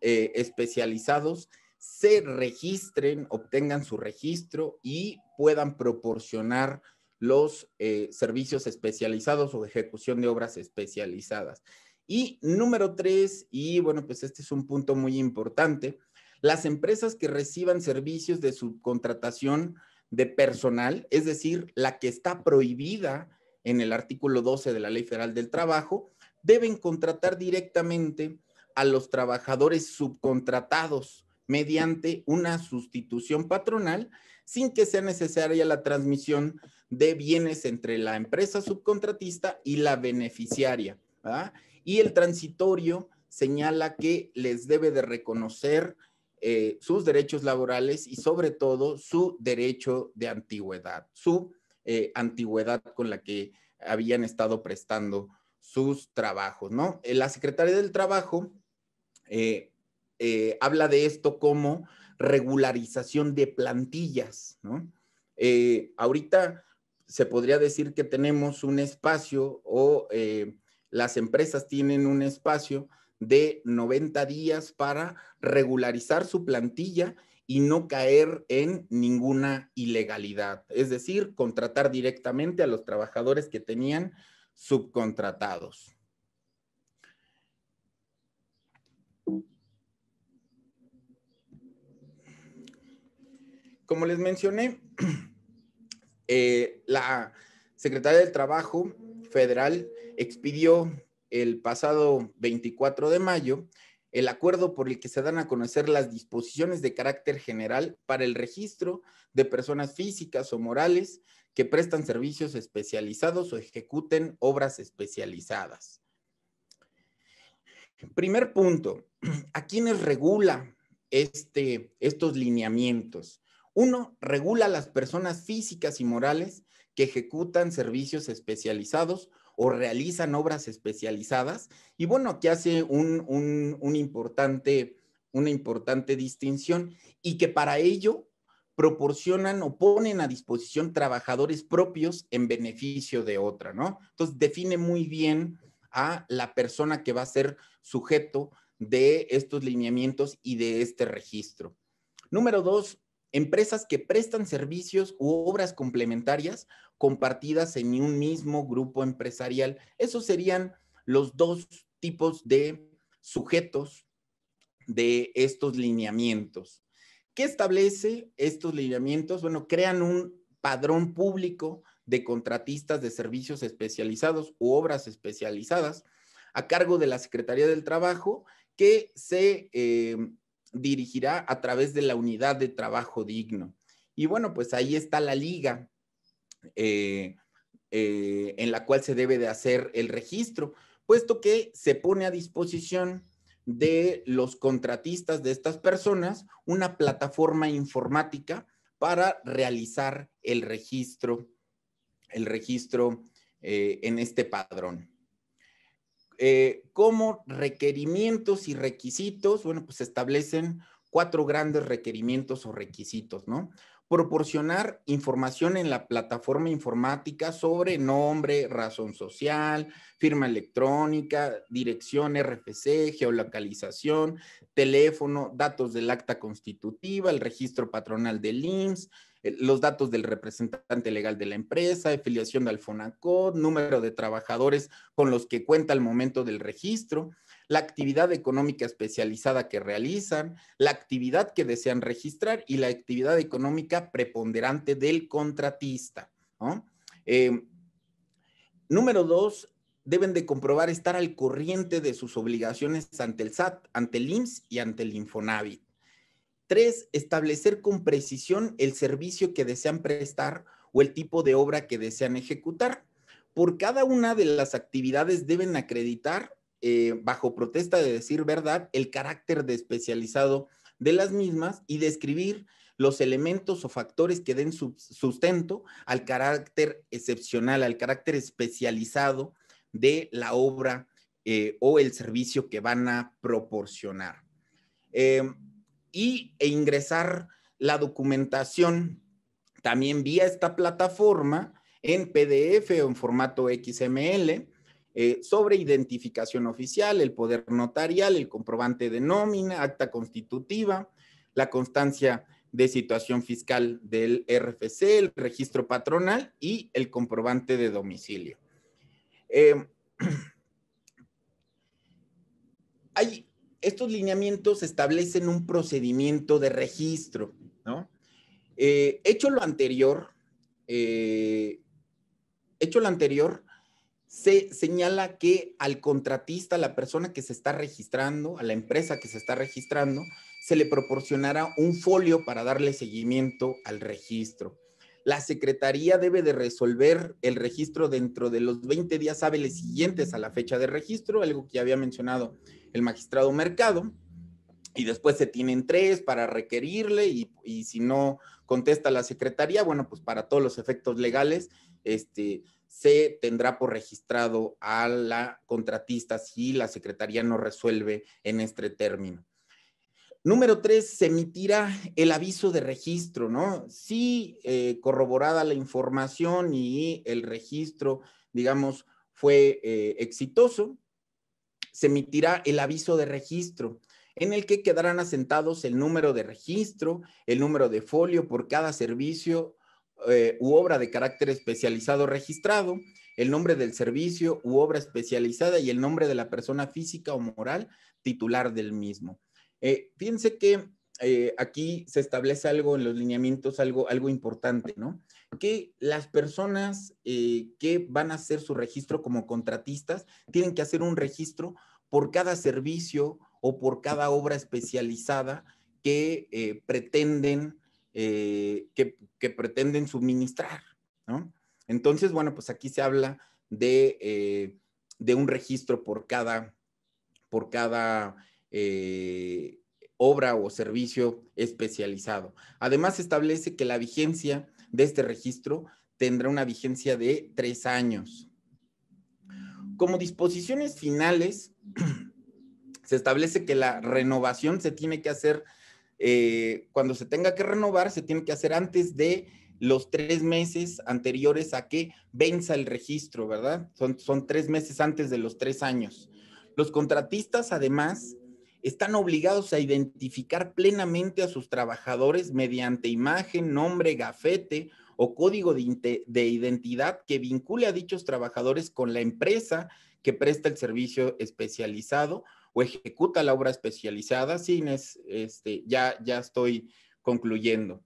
eh, especializados se registren, obtengan su registro y puedan proporcionar los eh, servicios especializados o ejecución de obras especializadas. Y número tres, y bueno, pues este es un punto muy importante, las empresas que reciban servicios de subcontratación de personal, es decir, la que está prohibida en el artículo 12 de la Ley Federal del Trabajo, deben contratar directamente a los trabajadores subcontratados mediante una sustitución patronal sin que sea necesaria la transmisión de bienes entre la empresa subcontratista y la beneficiaria. Y el transitorio señala que les debe de reconocer eh, sus derechos laborales y sobre todo su derecho de antigüedad, su eh, antigüedad con la que habían estado prestando sus trabajos, ¿no? Eh, la Secretaría del Trabajo eh, habla de esto como regularización de plantillas, ¿no? Eh, ahorita se podría decir que tenemos un espacio o eh, las empresas tienen un espacio de 90 días para regularizar su plantilla y no caer en ninguna ilegalidad, es decir, contratar directamente a los trabajadores que tenían subcontratados. como les mencioné, eh, la Secretaría del Trabajo Federal expidió el pasado 24 de mayo el acuerdo por el que se dan a conocer las disposiciones de carácter general para el registro de personas físicas o morales que prestan servicios especializados o ejecuten obras especializadas. Primer punto, ¿a quiénes regula este, estos lineamientos? Uno, regula las personas físicas y morales que ejecutan servicios especializados o realizan obras especializadas. Y bueno, que hace un, importante, una importante distinción y que para ello proporcionan o ponen a disposición trabajadores propios en beneficio de otra, ¿no? Entonces define muy bien a la persona que va a ser sujeto de estos lineamientos y de este registro. Número dos, empresas que prestan servicios u obras complementarias compartidas en un mismo grupo empresarial. Esos serían los dos tipos de sujetos de estos lineamientos. ¿Qué establece estos lineamientos? Bueno, crean un padrón público de contratistas de servicios especializados u obras especializadas a cargo de la Secretaría del Trabajo que se eh, dirigirá a través de la unidad de trabajo digno. Y bueno, pues ahí está la liga eh, eh, en la cual se debe de hacer el registro, puesto que se pone a disposición de los contratistas de estas personas una plataforma informática para realizar el registro, el registro eh, en este padrón. Eh, como requerimientos y requisitos, bueno, pues establecen cuatro grandes requerimientos o requisitos, ¿no? Proporcionar información en la plataforma informática sobre nombre, razón social, firma electrónica, dirección RFC, geolocalización, teléfono, datos del acta constitutiva, el registro patronal del IMSS, eh, los datos del representante legal de la empresa, afiliación al Fonacot, número de trabajadores con los que cuenta al momento del registro, la actividad económica especializada que realizan, la actividad que desean registrar y la actividad económica preponderante del contratista. Eh, número dos, deben de comprobar estar al corriente de sus obligaciones ante el SAT, ante el IMSS y ante el Infonavit. Tres, establecer con precisión el servicio que desean prestar o el tipo de obra que desean ejecutar. Por cada una de las actividades deben acreditar, eh, bajo protesta de decir verdad, el carácter de especializado de las mismas y describir los elementos o factores que den sustento al carácter excepcional, al carácter especializado de la obra eh, o el servicio que van a proporcionar. Em, y, e ingresar la documentación también vía esta plataforma en PDF o en formato XML eh, sobre identificación oficial, el poder notarial, el comprobante de nómina, acta constitutiva, la constancia de situación fiscal del RFC, el registro patronal y el comprobante de domicilio. Eh, hay estos lineamientos establecen un procedimiento de registro, ¿no? Eh, hecho lo anterior, eh, hecho lo anterior, se señala que al contratista, a la persona que se está registrando, a la empresa que se está registrando, se le proporcionará un folio para darle seguimiento al registro. La Secretaría debe de resolver el registro dentro de los 20 días hábiles siguientes a la fecha de registro, algo que había mencionado el magistrado Mercado, y después se tienen tres para requerirle y, si no contesta la secretaría, bueno, pues para todos los efectos legales, este, se tendrá por registrado a la contratista si la secretaría no resuelve en este término. Número tres, se emitirá el aviso de registro, ¿no? Si eh, corroborada la información y el registro, digamos, fue eh, exitoso, se emitirá el aviso de registro, en el que quedarán asentados el número de registro, el número de folio por cada servicio eh, u obra de carácter especializado registrado, el nombre del servicio u obra especializada y el nombre de la persona física o moral titular del mismo. Eh, fíjense que eh, aquí se establece algo en los lineamientos, algo importante, ¿no? que las personas eh, que van a hacer su registro como contratistas tienen que hacer un registro por cada servicio o por cada obra especializada que eh, pretenden eh, que, pretenden suministrar, Entonces, bueno, pues aquí se habla de, un registro por cada, por cada obra o servicio especializado. Además, establece que la vigencia de este registro tendrá una vigencia de tres años. Como disposiciones finales, se establece que la renovación se tiene que hacer, eh, cuando se tenga que renovar, se tiene que hacer antes de los tres meses anteriores a que venza el registro, ¿verdad? Son, son tres meses antes de los tres años. Los contratistas, además, están obligados a identificar plenamente a sus trabajadores mediante imagen, nombre, gafete o código de, identidad que vincule a dichos trabajadores con la empresa que presta el servicio especializado o ejecuta la obra especializada. Sin este, ya, ya estoy concluyendo.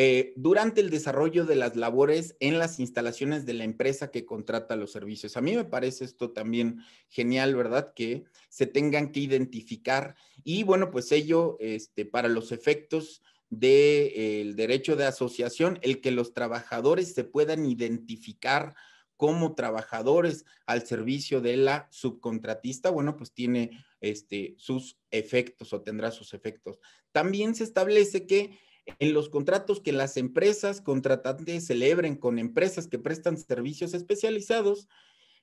Eh, durante el desarrollo de las labores en las instalaciones de la empresa que contrata los servicios. A mí me parece esto también genial, ¿verdad? Que se tengan que identificar y bueno, pues ello, este, para los efectos del de, derecho de asociación, el que los trabajadores se puedan identificar como trabajadores al servicio de la subcontratista, bueno, pues tiene este, sus efectos o tendrá sus efectos. También se establece que en los contratos que las empresas contratantes celebren con empresas que prestan servicios especializados,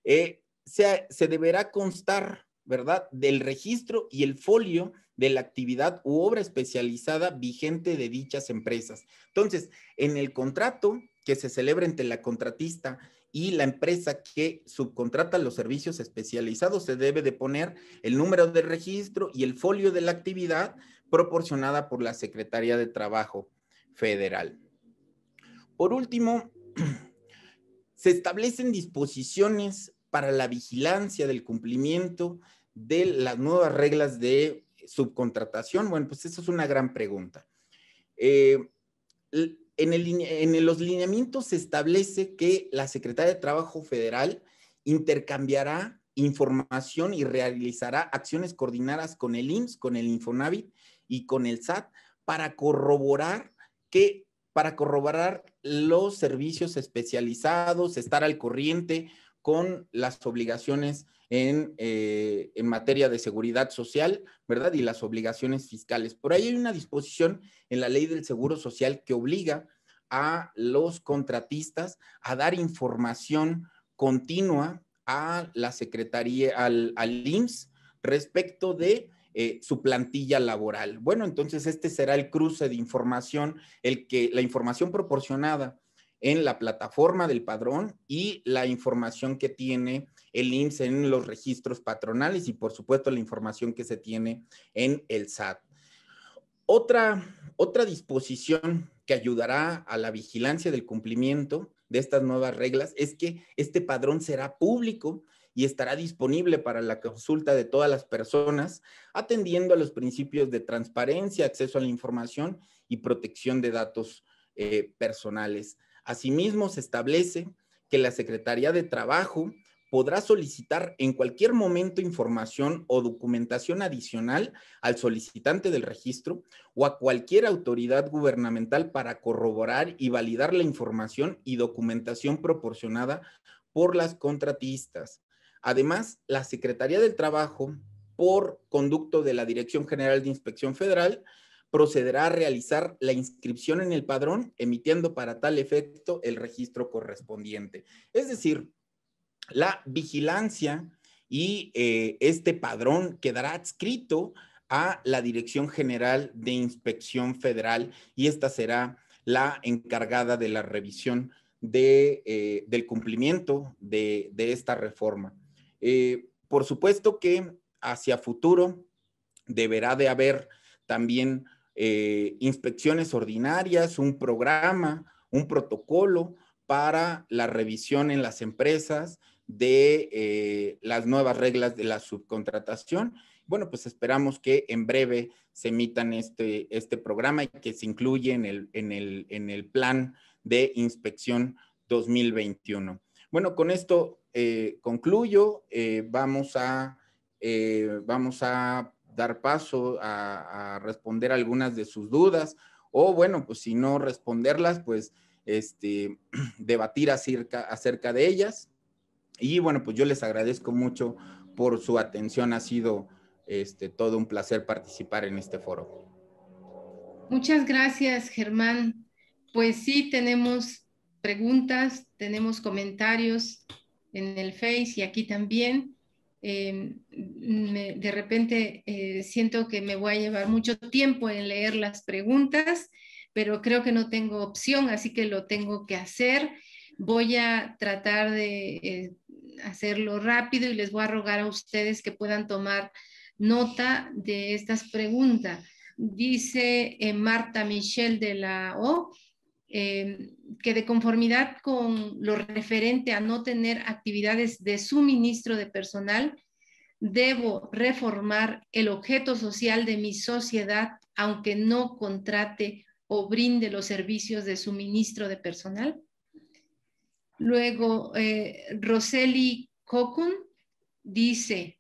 eh, se, deberá constar, ¿verdad?, del registro y el folio de la actividad u obra especializada vigente de dichas empresas. Entonces, en el contrato que se celebra entre la contratista y la empresa que subcontrata los servicios especializados se debe de poner el número de registro y el folio de la actividad proporcionada por la Secretaría de Trabajo Federal. Por último, se establecen disposiciones para la vigilancia del cumplimiento de las nuevas reglas de subcontratación. Bueno, pues eso es una gran pregunta. Eh, en, en, los lineamientos se establece que la Secretaría de Trabajo Federal intercambiará información y realizará acciones coordinadas con el IMSS, con el Infonavit y con el SAT para corroborar que para corroborar los servicios especializados, estar al corriente con las obligaciones eh, en, materia de seguridad social, ¿verdad? Y las obligaciones fiscales. Por ahí hay una disposición en la ley del Seguro Social que obliga a los contratistas a dar información continua a la Secretaría, al, al IMSS, respecto de eh, su plantilla laboral. Bueno, entonces este será el cruce de información, el que la información proporcionada en la plataforma del padrón y la información que tiene el IMSS en los registros patronales y por supuesto la información que se tiene en el SAT. Otra, otra disposición que ayudará a la vigilancia del cumplimiento de estas nuevas reglas es que este padrón será público y estará disponible para la consulta de todas las personas, atendiendo a los principios de transparencia, acceso a la información y protección de datos eh, personales. Asimismo, se establece que la Secretaría de Trabajo podrá solicitar en cualquier momento información o documentación adicional al solicitante del registro o a cualquier autoridad gubernamental para corroborar y validar la información y documentación proporcionada por las contratistas. Además, la Secretaría del Trabajo, por conducto de la Dirección General de Inspección Federal, procederá a realizar la inscripción en el padrón, emitiendo para tal efecto el registro correspondiente. Es decir, la vigilancia y eh, este padrón quedará adscrito a la Dirección General de Inspección Federal y esta será la encargada de la revisión de, eh, del cumplimiento de esta reforma. Eh, por supuesto que hacia futuro deberá de haber también eh, inspecciones ordinarias, un programa, un protocolo para la revisión en las empresas de eh, las nuevas reglas de la subcontratación. Bueno, pues esperamos que en breve se emitan este, este programa y que se incluye en el, en el plan de inspección 2021. Bueno, con esto eh, concluyo, eh, vamos, a, eh, vamos a dar paso a, responder algunas de sus dudas o bueno, pues si no responderlas, pues este, debatir acerca, acerca de ellas. Y bueno, pues yo les agradezco mucho por su atención. Ha sido este, todo un placer participar en este foro. Muchas gracias, Germán. Pues sí, tenemos preguntas, tenemos comentarios, en el Face y aquí también. Em, de repente eh, siento que me voy a llevar mucho tiempo en leer las preguntas, pero creo que no tengo opción, así que lo tengo que hacer. Voy a tratar de eh, hacerlo rápido y les voy a rogar a ustedes que puedan tomar nota de estas preguntas. Dice eh, Marta Michelle de la O, eh, que de conformidad con lo referente a no tener actividades de suministro de personal, debo reformar el objeto social de mi sociedad, aunque no contrate o brinde los servicios de suministro de personal. Luego, eh, Roseli Cocun dice,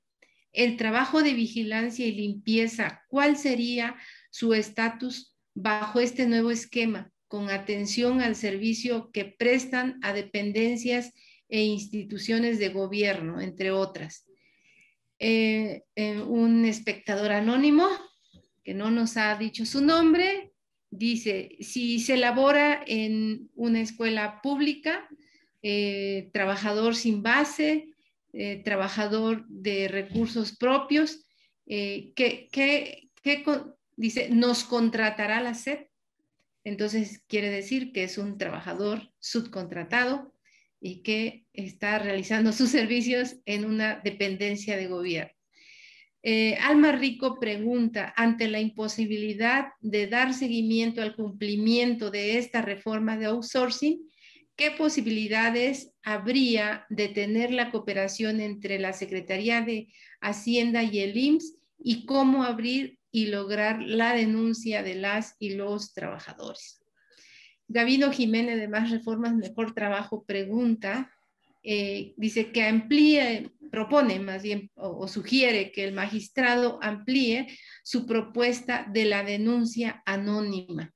el trabajo de vigilancia y limpieza, ¿cuál sería su estatus bajo este nuevo esquema? con atención al servicio que prestan a dependencias e instituciones de gobierno, entre otras. Eh, eh, un espectador anónimo, que no nos ha dicho su nombre, dice, si se elabora en una escuela pública, eh, trabajador sin base, trabajador de recursos propios, que, dice, nos contratará la SEP entonces, quiere decir que es un trabajador subcontratado y que está realizando sus servicios en una dependencia de gobierno. Eh, Alma Rico pregunta, ante la imposibilidad de dar seguimiento al cumplimiento de esta reforma de outsourcing, ¿qué posibilidades habría de tener la cooperación entre la Secretaría de Hacienda y el IMSS y cómo abrir y lograr la denuncia de las y los trabajadores. Gavino Jiménez de Más Reformas Mejor Trabajo pregunta, eh, dice que amplíe, propone más bien o, sugiere que el magistrado amplíe su propuesta de la denuncia anónima.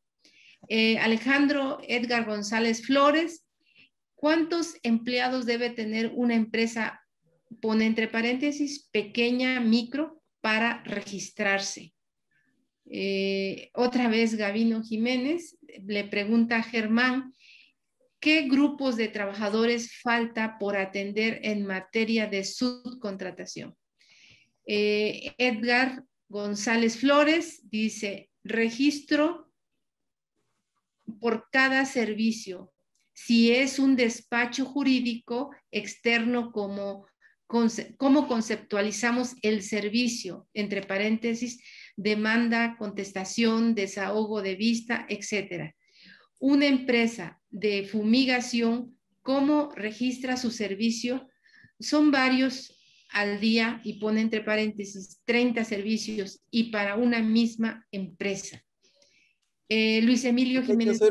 Eh, Alejandro Edgar González Flores, ¿cuántos empleados debe tener una empresa, pone entre paréntesis, pequeña, micro, para registrarse? Eh, otra vez Gavino Jiménez le pregunta a Germán, ¿qué grupos de trabajadores falta por atender en materia de subcontratación? Eh, Edgar González Flores dice, registro por cada servicio. Si es un despacho jurídico externo ¿cómo conceptualizamos el servicio, entre paréntesis, demanda, contestación, desahogo de vista, etc. Una empresa de fumigación, ¿cómo registra su servicio? Son varios al día y pone entre paréntesis 30 servicios y para una misma empresa. Eh, Luis Emilio Jiménez.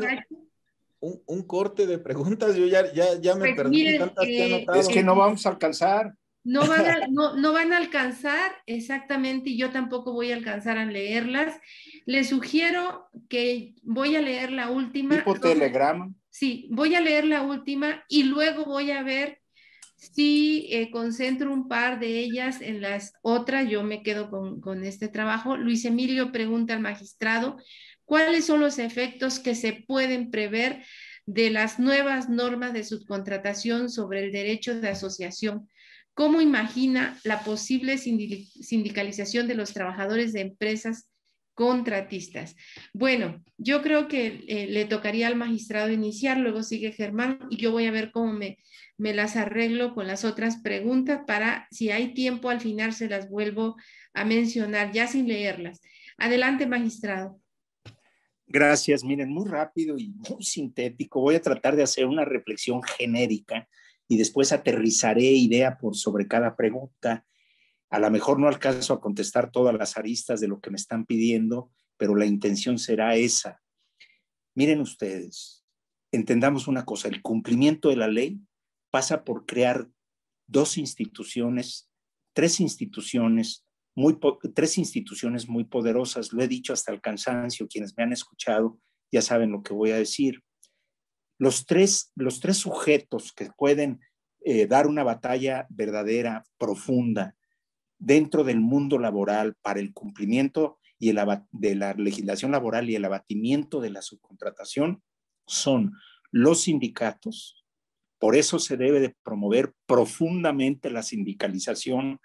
Un, corte de preguntas, yo ya, ya, me pues perdí. tantas eh, es que no vamos a alcanzar. No van, a, no, no van a alcanzar exactamente y yo tampoco voy a alcanzar a leerlas. Les sugiero que voy a leer la última. telegrama? Sí, voy a leer la última y luego voy a ver si eh, concentro un par de ellas en las otras. Yo me quedo con este trabajo. Luis Emilio pregunta al magistrado, ¿cuáles son los efectos que se pueden prever de las nuevas normas de subcontratación sobre el derecho de asociación? ¿Cómo imagina la posible sindicalización de los trabajadores de empresas contratistas? Bueno, yo creo que eh, le tocaría al magistrado iniciar, luego sigue Germán y yo voy a ver cómo me, me las arreglo con las otras preguntas para, si hay tiempo al final, se las vuelvo a mencionar ya sin leerlas. Adelante, magistrado. Gracias. Miren, muy rápido y muy sintético. Voy a tratar de hacer una reflexión genérica y después aterrizaré idea por sobre cada pregunta. A lo mejor no alcanzo a contestar todas las aristas de lo que me están pidiendo, pero la intención será esa. Miren ustedes, entendamos una cosa, el cumplimiento de la ley pasa por crear dos instituciones, tres instituciones, muy tres instituciones muy poderosas. Lo he dicho hasta el cansancio, quienes me han escuchado ya saben lo que voy a decir. Los tres, sujetos que pueden eh, dar una batalla verdadera, profunda, dentro del mundo laboral para el cumplimiento y de la legislación laboral y el abatimiento de la subcontratación son los sindicatos. Por eso se debe de promover profundamente la sindicalización.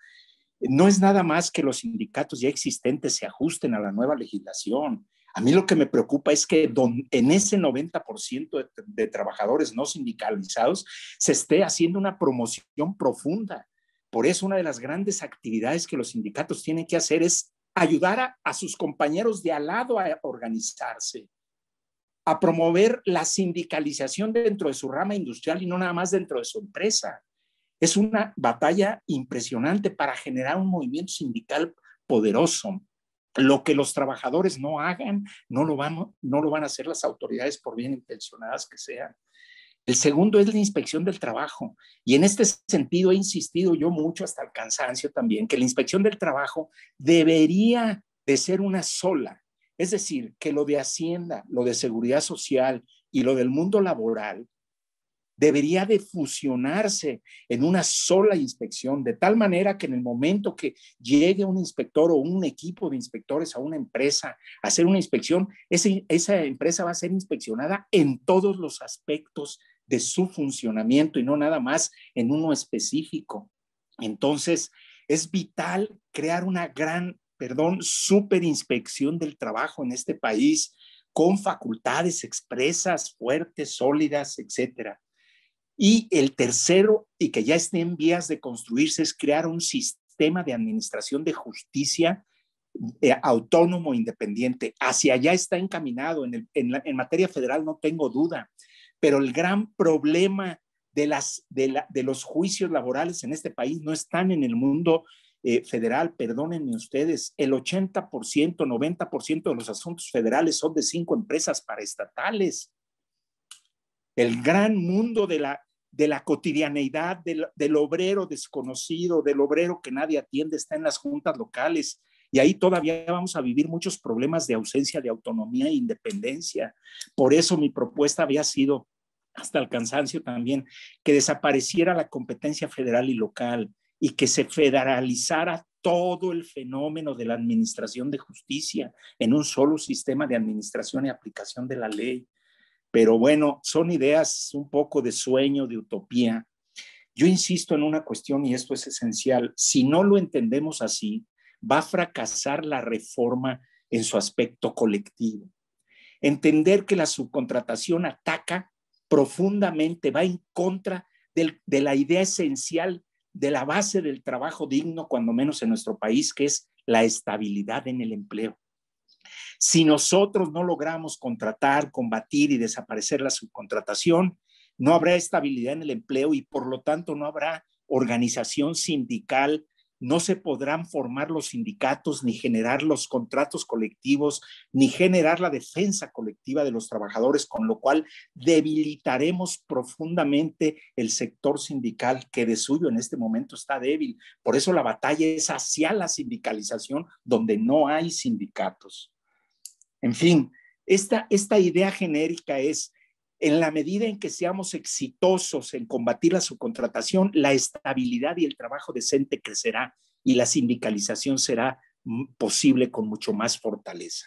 No es nada más que los sindicatos ya existentes se ajusten a la nueva legislación. A mí lo que me preocupa es que en ese 90% de, trabajadores no sindicalizados se esté haciendo una promoción profunda. Por eso una de las grandes actividades que los sindicatos tienen que hacer es ayudar a, sus compañeros de al lado a organizarse, a promover la sindicalización dentro de su rama industrial y no nada más dentro de su empresa. Es una batalla impresionante para generar un movimiento sindical poderoso. Lo que los trabajadores no hagan, no lo, van, no lo van a hacer las autoridades por bien intencionadas que sean. El segundo es la inspección del trabajo. Y en este sentido he insistido yo mucho hasta el cansancio también, que la inspección del trabajo debería de ser una sola. Es decir, que lo de Hacienda, lo de Seguridad Social y lo del mundo laboral debería de fusionarse en una sola inspección, de tal manera que en el momento que llegue un inspector o un equipo de inspectores a una empresa a hacer una inspección, esa empresa va a ser inspeccionada en todos los aspectos de su funcionamiento y no nada más en uno específico. Entonces, es vital crear una gran, perdón, superinspección del trabajo en este país con facultades expresas, fuertes, sólidas, etcétera. Y el tercero, y que ya está en vías de construirse, es crear un sistema de administración de justicia eh, autónomo, independiente. Hacia allá está encaminado. En, materia federal no tengo duda, pero el gran problema de, las, de, los juicios laborales en este país no están en el mundo eh, federal, perdónenme ustedes, el 80%, 90% de los asuntos federales son de cinco empresas paraestatales el gran mundo de la, de la cotidianeidad, del, del obrero desconocido, del obrero que nadie atiende, está en las juntas locales. Y ahí todavía vamos a vivir muchos problemas de ausencia de autonomía e independencia. Por eso mi propuesta había sido, hasta el cansancio también, que desapareciera la competencia federal y local y que se federalizara todo el fenómeno de la administración de justicia en un solo sistema de administración y aplicación de la ley. Pero bueno, son ideas un poco de sueño, de utopía. Yo insisto en una cuestión y esto es esencial. Si no lo entendemos así, va a fracasar la reforma en su aspecto colectivo. Entender que la subcontratación ataca profundamente, va en contra de la idea esencial de la base del trabajo digno, cuando menos en nuestro país, que es la estabilidad en el empleo. Si nosotros no logramos contratar, combatir y desaparecer la subcontratación, no habrá estabilidad en el empleo y por lo tanto no habrá organización sindical, no se podrán formar los sindicatos, ni generar los contratos colectivos, ni generar la defensa colectiva de los trabajadores, con lo cual debilitaremos profundamente el sector sindical que de suyo en este momento está débil. Por eso la batalla es hacia la sindicalización donde no hay sindicatos. En fin, esta, esta idea genérica es, en la medida en que seamos exitosos en combatir la subcontratación, la estabilidad y el trabajo decente crecerá y la sindicalización será mm, posible con mucho más fortaleza.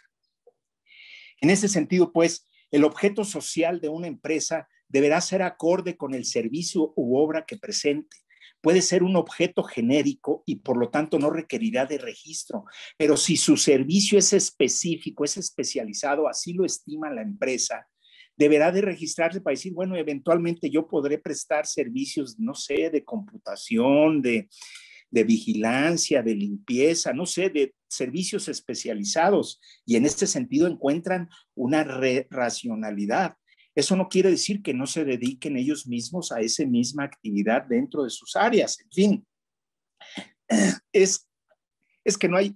En ese sentido, pues, el objeto social de una empresa deberá ser acorde con el servicio u obra que presente, puede ser un objeto genérico y por lo tanto no requerirá de registro, pero si su servicio es específico, es especializado, así lo estima la empresa, deberá de registrarse para decir, bueno, eventualmente yo podré prestar servicios, no sé, de computación, de, de vigilancia, de limpieza, no sé, de servicios especializados. Y en este sentido encuentran una racionalidad. Eso no quiere decir que no se dediquen ellos mismos a esa misma actividad dentro de sus áreas. En fin, es, es que no hay,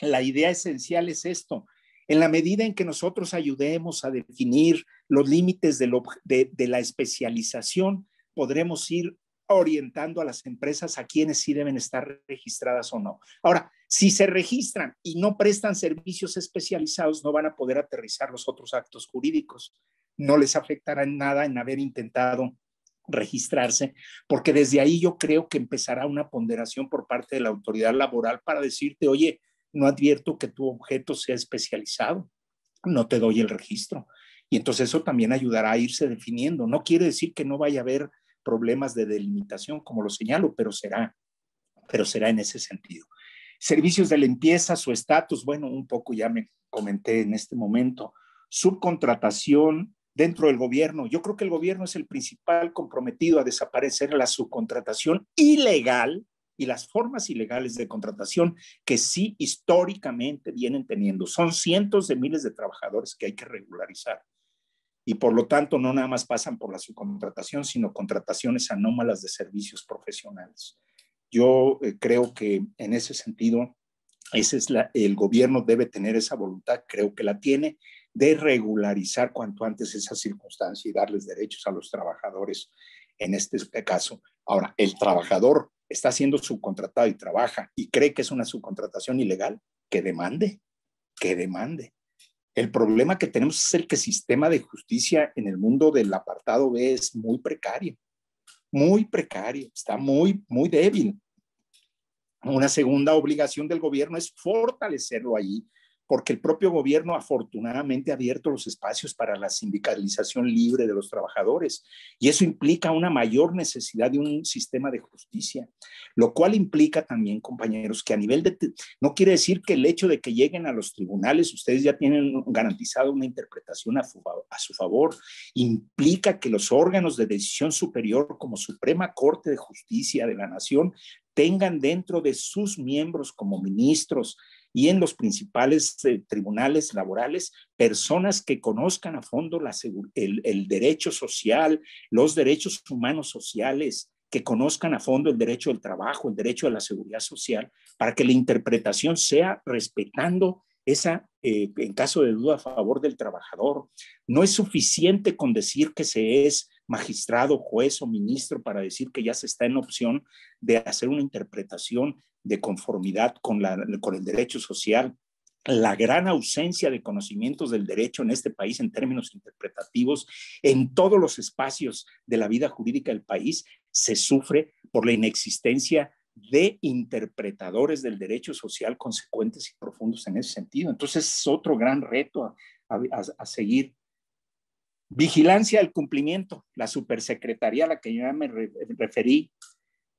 la idea esencial es esto. En la medida en que nosotros ayudemos a definir los límites de la especialización, podremos ir orientando a las empresas a quienes sí deben estar registradas o no. Ahora, si se registran y no prestan servicios especializados, no van a poder aterrizar los otros actos jurídicos. No les afectará en nada en haber intentado registrarse, porque desde ahí yo creo que empezará una ponderación por parte de la autoridad laboral para decirte, oye, no advierto que tu objeto sea especializado, no te doy el registro. Y entonces eso también ayudará a irse definiendo. No quiere decir que no vaya a haber problemas de delimitación, como lo señalo, pero será, pero será en ese sentido. Servicios de limpieza, su estatus, bueno, un poco ya me comenté en este momento. Subcontratación dentro del gobierno. Yo creo que el gobierno es el principal comprometido a desaparecer la subcontratación ilegal y las formas ilegales de contratación que sí históricamente vienen teniendo. Son cientos de miles de trabajadores que hay que regularizar y por lo tanto no nada más pasan por la subcontratación, sino contrataciones anómalas de servicios profesionales. Yo eh, creo que en ese sentido, ese es la, el gobierno debe tener esa voluntad, creo que la tiene, de regularizar cuanto antes esa circunstancia y darles derechos a los trabajadores en este caso. Ahora, el trabajador está siendo subcontratado y trabaja y cree que es una subcontratación ilegal, que demande, que demande. El problema que tenemos es el que el sistema de justicia en el mundo del apartado B es muy precario, muy precario, está muy, muy débil. Una segunda obligación del gobierno es fortalecerlo allí porque el propio gobierno afortunadamente ha abierto los espacios para la sindicalización libre de los trabajadores y eso implica una mayor necesidad de un sistema de justicia, lo cual implica también, compañeros, que a nivel de... No quiere decir que el hecho de que lleguen a los tribunales, ustedes ya tienen garantizado una interpretación a, su favor, implica que los órganos de decisión superior como Suprema Corte de Justicia de la Nación tengan dentro de sus miembros como ministros, y en los principales eh, tribunales laborales personas que conozcan a fondo el, derecho social, los derechos humanos sociales, que conozcan a fondo el derecho del trabajo, el derecho a la seguridad social, para que la interpretación sea respetando esa, eh, en caso de duda, a favor del trabajador. No es suficiente con decir que se es magistrado, juez o ministro para decir que ya se está en opción de hacer una interpretación de conformidad con, el derecho social, la gran ausencia de conocimientos del derecho en este país en términos interpretativos, en todos los espacios de la vida jurídica del país, se sufre por la inexistencia de interpretadores del derecho social consecuentes y profundos en ese sentido. Entonces es otro gran reto a, seguir. Vigilancia del cumplimiento, la supersecretaría a la que yo ya me referí,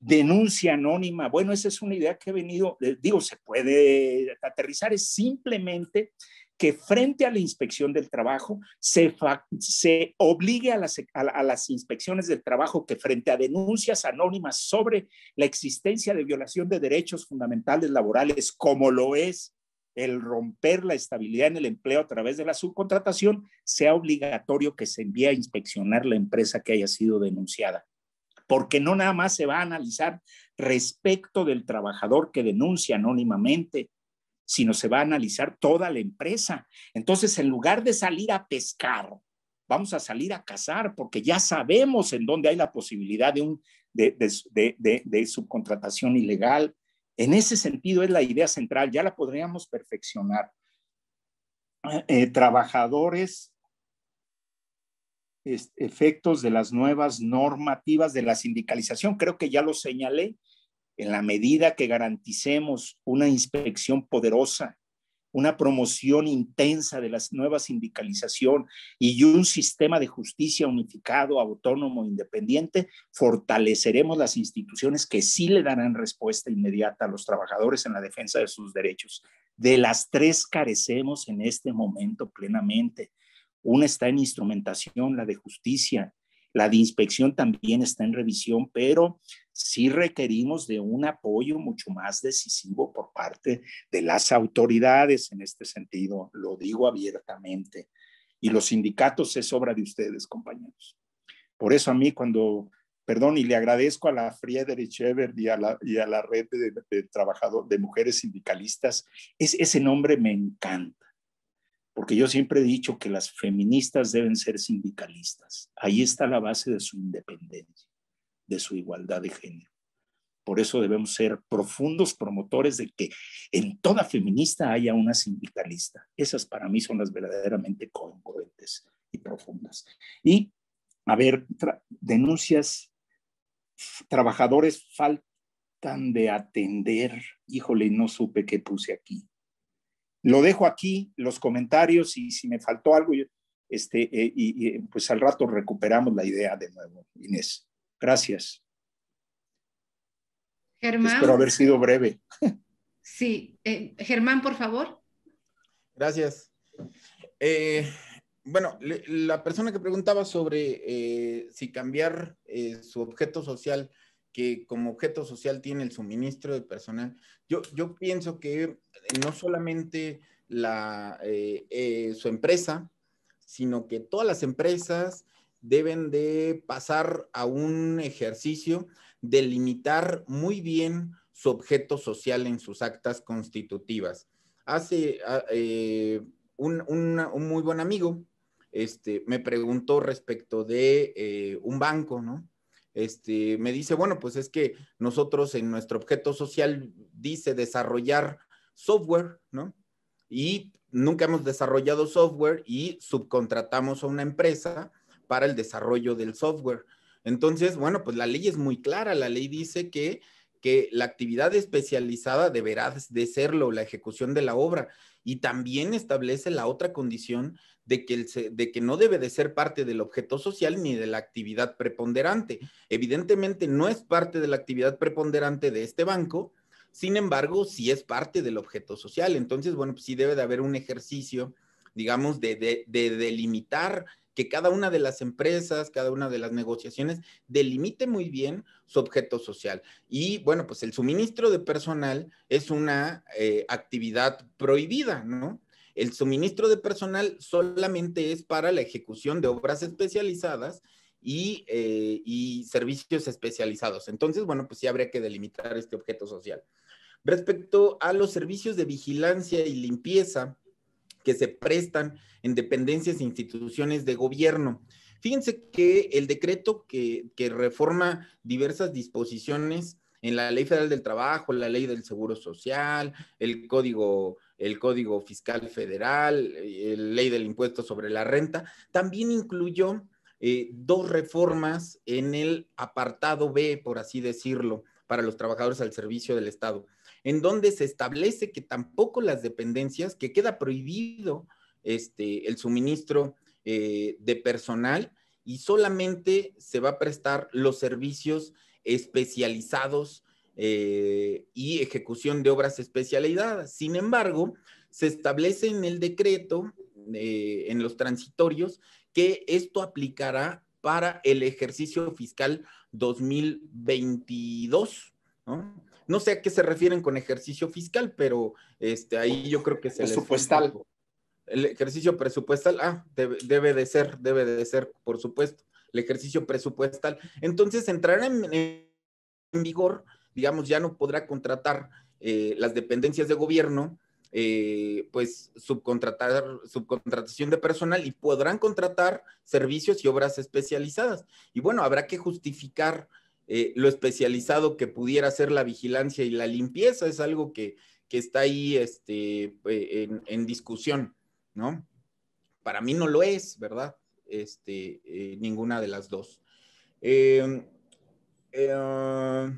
denuncia anónima. Bueno, esa es una idea que he venido, eh, digo, se puede aterrizar, es simplemente que frente a la inspección del trabajo se, obligue a las, a las, inspecciones del trabajo que frente a denuncias anónimas sobre la existencia de violación de derechos fundamentales laborales, como lo es el romper la estabilidad en el empleo a través de la subcontratación, sea obligatorio que se envíe a inspeccionar la empresa que haya sido denunciada porque no nada más se va a analizar respecto del trabajador que denuncia anónimamente, sino se va a analizar toda la empresa. Entonces, en lugar de salir a pescar, vamos a salir a cazar, porque ya sabemos en dónde hay la posibilidad de, un, subcontratación ilegal. En ese sentido es la idea central, ya la podríamos perfeccionar. Eh, eh, trabajadores efectos de las nuevas normativas de la sindicalización. Creo que ya lo señalé, en la medida que garanticemos una inspección poderosa, una promoción intensa de la nueva sindicalización y un sistema de justicia unificado, autónomo, independiente, fortaleceremos las instituciones que sí le darán respuesta inmediata a los trabajadores en la defensa de sus derechos. De las tres carecemos en este momento plenamente. Una está en instrumentación, la de justicia, la de inspección también está en revisión, pero sí requerimos de un apoyo mucho más decisivo por parte de las autoridades en este sentido, lo digo abiertamente. Y los sindicatos es obra de ustedes, compañeros. Por eso a mí cuando, perdón, y le agradezco a la Friedrich Ebert y a la, y a la red de, de, de, trabajador, de mujeres sindicalistas, es, ese nombre me encanta porque yo siempre he dicho que las feministas deben ser sindicalistas. Ahí está la base de su independencia, de su igualdad de género. Por eso debemos ser profundos promotores de que en toda feminista haya una sindicalista. Esas para mí son las verdaderamente congruentes y profundas. Y, a ver, denuncias, trabajadores faltan de atender. Híjole, no supe qué puse aquí. Lo dejo aquí, los comentarios, y si me faltó algo, este, eh, y, pues al rato recuperamos la idea de nuevo, Inés. Gracias. Germán. Espero haber sido breve. Sí, eh, Germán, por favor. Gracias. Eh, bueno, la persona que preguntaba sobre si cambiar su objeto social que como objeto social tiene el suministro de personal. Yo, yo pienso que no solamente la, eh, eh, su empresa, sino que todas las empresas deben de pasar a un ejercicio de limitar muy bien su objeto social en sus actas constitutivas. Hace ah, eh, un, un, muy buen amigo este, me preguntó respecto de un banco, ¿no? este, me dice, bueno, pues es que nosotros en nuestro objeto social dice desarrollar software, ¿no? Y nunca hemos desarrollado software y subcontratamos a una empresa para el desarrollo del software. Entonces, bueno, pues la ley es muy clara, la ley dice que, que la actividad especializada deberá de serlo, la ejecución de la obra y también establece la otra condición de que, de que no debe de ser parte del objeto social ni de la actividad preponderante. Evidentemente no es parte de la actividad preponderante de este banco, sin embargo, sí es parte del objeto social. Entonces, bueno, pues sí debe de haber un ejercicio, digamos, de delimitar que cada una de las empresas, cada una de las negociaciones delimite muy bien su objeto social. Y bueno, pues el suministro de personal es una eh, actividad prohibida, ¿no? El suministro de personal solamente es para la ejecución de obras especializadas y, eh, y servicios especializados. Entonces, bueno, pues sí habría que delimitar este objeto social. Respecto a los servicios de vigilancia y limpieza, que se prestan en dependencias e instituciones de gobierno. Fíjense que el decreto que, reforma diversas disposiciones en la Ley Federal del Trabajo, la Ley del Seguro Social, el Código, el Código Fiscal Federal, eh, la Ley del Impuesto sobre la Renta, también incluyó eh, dos reformas en el apartado B, por así decirlo, para los trabajadores al servicio del Estado en donde se establece que tampoco las dependencias, que queda prohibido este, el suministro eh, de personal y solamente se va a prestar los servicios especializados eh, y ejecución de obras especializadas. Sin embargo, se establece en el decreto, eh, en los transitorios, que esto aplicará para el ejercicio fiscal 2022, ¿no? No sé a qué se refieren con ejercicio fiscal, pero este, ahí yo creo que se Presupuestal. El ejercicio presupuestal, ah, debe, de ser, debe de ser, por supuesto, el ejercicio presupuestal. Entonces entrará en, vigor, digamos, ya no podrá contratar eh, las dependencias de gobierno, eh, pues subcontratar, subcontratación de personal y podrán contratar servicios y obras especializadas. Y bueno, habrá que justificar eh, lo especializado que pudiera ser la vigilancia y la limpieza es algo que, está ahí este, eh, en, discusión, ¿no? Para mí no lo es, ¿verdad? Este, eh, ninguna de las dos. Em, eh,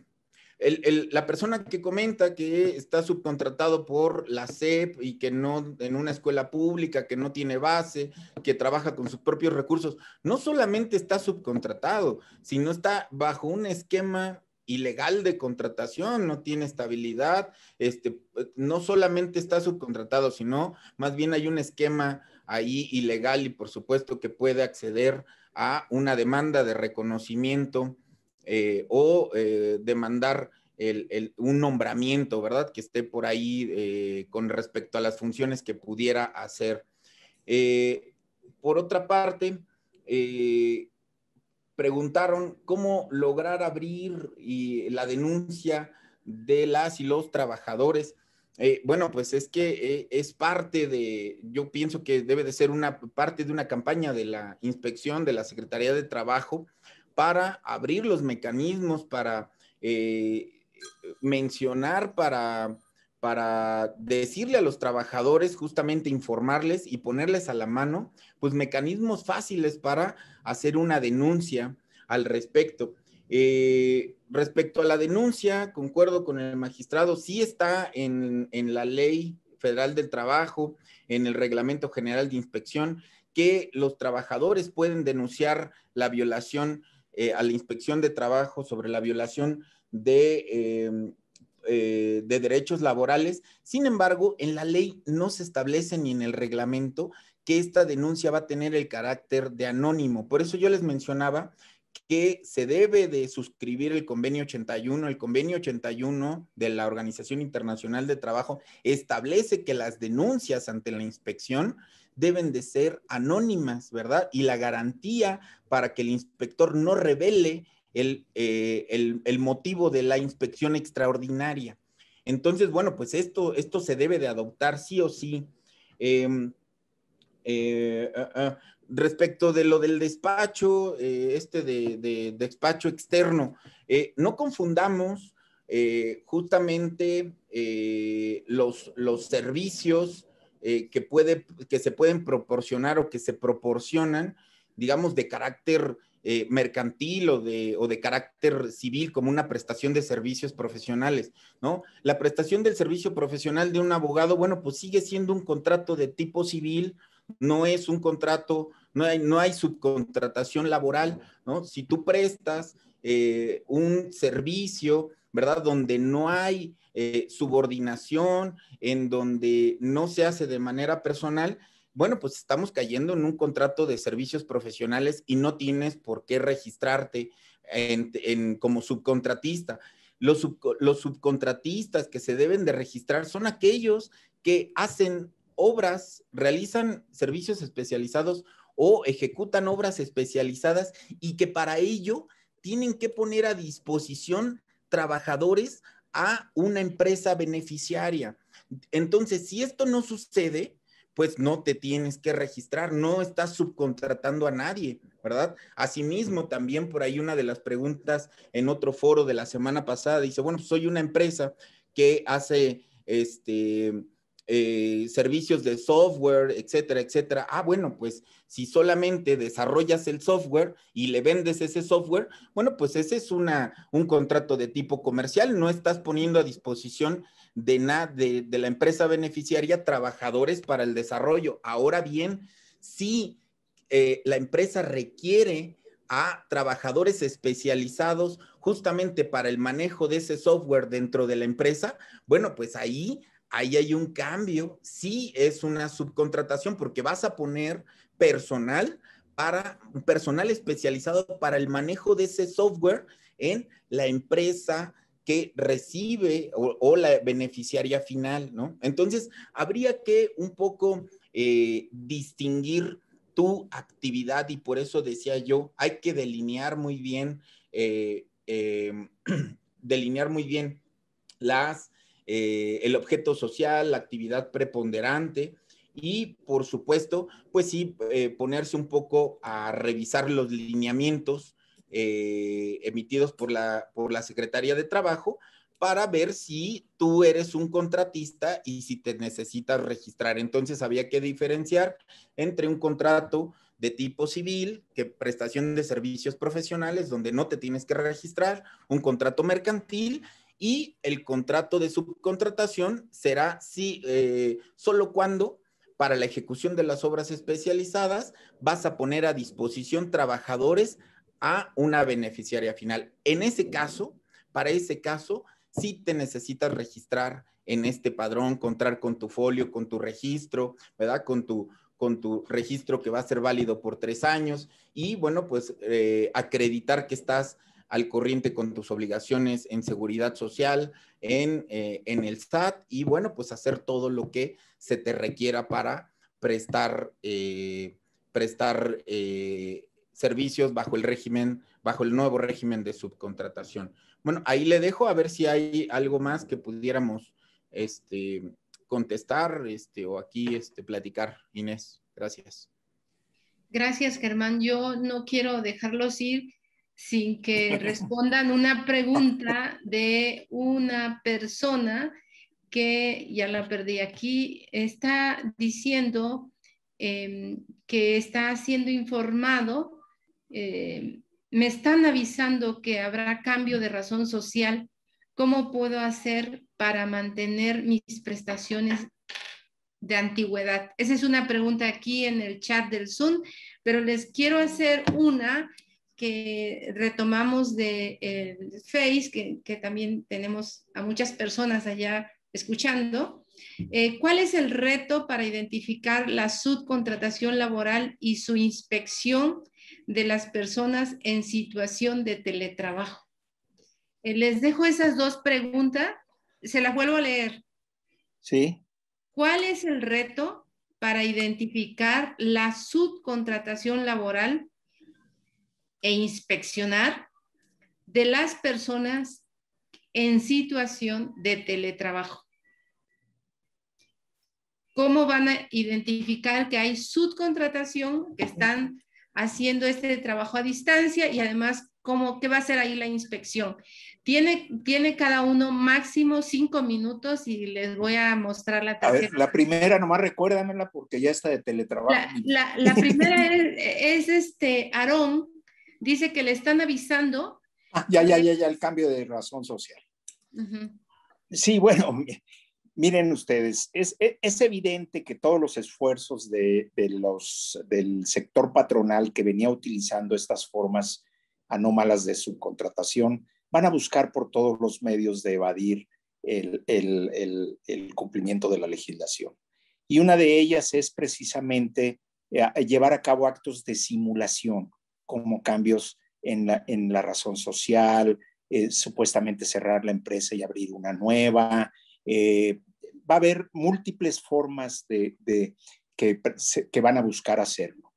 la persona que comenta que está subcontratado por la SEP y que no en una escuela pública, que no tiene base, que trabaja con sus propios recursos, no solamente está subcontratado, sino está bajo un esquema ilegal de contratación, no tiene estabilidad, este, no solamente está subcontratado, sino más bien hay un esquema ahí ilegal y por supuesto que puede acceder a una demanda de reconocimiento eh, o eh, demandar un nombramiento, ¿verdad? Que esté por ahí eh, con respecto a las funciones que pudiera hacer. por otra parte, preguntaron cómo lograr abrir y la denuncia de las y los trabajadores. bueno, pues es que es parte de, yo pienso que debe de ser una parte de una campaña de la inspección de la Secretaría de Trabajo para abrir los mecanismos, para eh, mencionar, para, para decirle a los trabajadores, justamente informarles y ponerles a la mano, pues mecanismos fáciles para hacer una denuncia al respecto. Eh, respecto a la denuncia, concuerdo con el magistrado, sí está en, en la ley Federal del Trabajo, en el Reglamento General de Inspección, que los trabajadores pueden denunciar la violación eh, a la inspección de trabajo sobre la violación de, em, eh, de derechos laborales. Sin embargo, en la ley no se establece ni en el reglamento que esta denuncia va a tener el carácter de anónimo. Por eso yo les mencionaba que se debe de suscribir el convenio 81. El convenio 81 de la Organización Internacional de Trabajo establece que las denuncias ante la inspección deben de ser anónimas, ¿verdad? Y la garantía para que el inspector no revele eh, el, motivo de la inspección extraordinaria. Entonces, bueno, pues esto, esto se debe de adoptar sí o sí. Em, eh, ah, ah, respecto de lo del despacho, eh, este de, despacho externo, no confundamos justamente los, los servicios eh, que, puede, que se pueden proporcionar o que se proporcionan, digamos, de carácter eh, mercantil o de, o de carácter civil como una prestación de servicios profesionales, ¿no? La prestación del servicio profesional de un abogado, bueno, pues sigue siendo un contrato de tipo civil, no es un contrato, no hay, no hay subcontratación laboral, ¿no? Si tú prestas eh, un servicio, ¿verdad? Donde no hay eh, subordinación, en donde no se hace de manera personal, bueno, pues estamos cayendo en un contrato de servicios profesionales y no tienes por qué registrarte en, como subcontratista. Los, los subcontratistas que se deben de registrar son aquellos que hacen obras, realizan servicios especializados o ejecutan obras especializadas y que para ello tienen que poner a disposición trabajadores a una empresa beneficiaria. Entonces, si esto no sucede, pues no te tienes que registrar, no estás subcontratando a nadie, ¿verdad? Asimismo, también por ahí una de las preguntas en otro foro de la semana pasada dice, bueno, pues, soy una empresa que hace este eh, servicios de software, etcétera, etcétera. Ah, bueno, pues si solamente desarrollas el software y le vendes ese software, bueno, pues ese es un contrato de tipo comercial, no estás poniendo a disposición de, de, la empresa beneficiaria trabajadores para el desarrollo. Ahora bien, si eh, la empresa requiere a trabajadores especializados justamente para el manejo de ese software dentro de la empresa, bueno, pues ahí ahí hay un cambio, sí es una subcontratación porque vas a poner personal para personal especializado para el manejo de ese software en la empresa que recibe o, la beneficiaria final, ¿no? Entonces, habría que un poco eh, distinguir tu actividad y por eso decía yo, hay que delinear muy bien, eh, em, delinear muy bien las eh, el objeto social, la actividad preponderante y, por supuesto, pues sí, eh, ponerse un poco a revisar los lineamientos eh, emitidos por la, por la Secretaría de Trabajo para ver si tú eres un contratista y si te necesitas registrar. Entonces había que diferenciar entre un contrato de tipo civil, que prestación de servicios profesionales, donde no te tienes que registrar, un contrato mercantil y el contrato de subcontratación será si, eh, solo cuando para la ejecución de las obras especializadas vas a poner a disposición trabajadores a una beneficiaria final. En ese caso, para ese caso, sí te necesitas registrar en este padrón, contar con tu folio, con tu registro, ¿verdad? Con tu, con tu registro que va a ser válido por tres años y, bueno, pues eh, acreditar que estás al corriente con tus obligaciones en seguridad social, eh, en, el SAT y bueno, pues hacer todo lo que se te requiera para prestar, eh, prestar eh, servicios bajo el régimen, bajo el nuevo régimen de subcontratación. Bueno, ahí le dejo a ver si hay algo más que pudiéramos este, contestar este, o aquí este, platicar. Inés, gracias. Gracias, Germán. Yo no quiero dejarlos ir sin que respondan una pregunta de una persona que, ya la perdí aquí, está diciendo eh, que está siendo informado, eh, me están avisando que habrá cambio de razón social, ¿cómo puedo hacer para mantener mis prestaciones de antigüedad? Esa es una pregunta aquí en el chat del Zoom, pero les quiero hacer una que retomamos de eh, Face, que, también tenemos a muchas personas allá escuchando. Eh, ¿Cuál es el reto para identificar la subcontratación laboral y su inspección de las personas en situación de teletrabajo? Eh, les dejo esas dos preguntas. Se las vuelvo a leer. Sí. ¿Cuál es el reto para identificar la subcontratación laboral e inspeccionar de las personas en situación de teletrabajo. ¿Cómo van a identificar que hay subcontratación, que están haciendo este trabajo a distancia y además cómo, qué va a hacer ahí la inspección? Tiene, tiene cada uno máximo cinco minutos y les voy a mostrar la tarjeta. A ver, la primera, nomás recuérdamela porque ya está de teletrabajo. La, primera es, este, Aarón, dice que le están avisando. Ah, ya, ya, ya, ya, el cambio de razón social. Sí, bueno, miren ustedes, e, es, evidente que todos los esfuerzos de, los, del sector patronal que venía utilizando estas formas anómalas de subcontratación van a buscar por todos los medios de evadir el cumplimiento de la legislación. Y una de ellas es precisamente eh, llevar a cabo actos de simulación como cambios en la, razón social, eh, supuestamente cerrar la empresa y abrir una nueva. Eh, va a haber múltiples formas de, que, que, van a buscar hacerlo.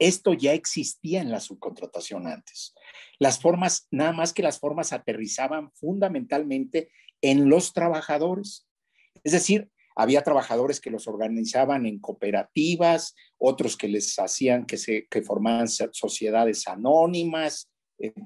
Esto ya existía en la subcontratación antes. Las formas, nada más que las formas aterrizaban fundamentalmente en los trabajadores. Es decir, había trabajadores que los organizaban en cooperativas, otros que les hacían que, se, eh, ¿eh? sociedades anónimas,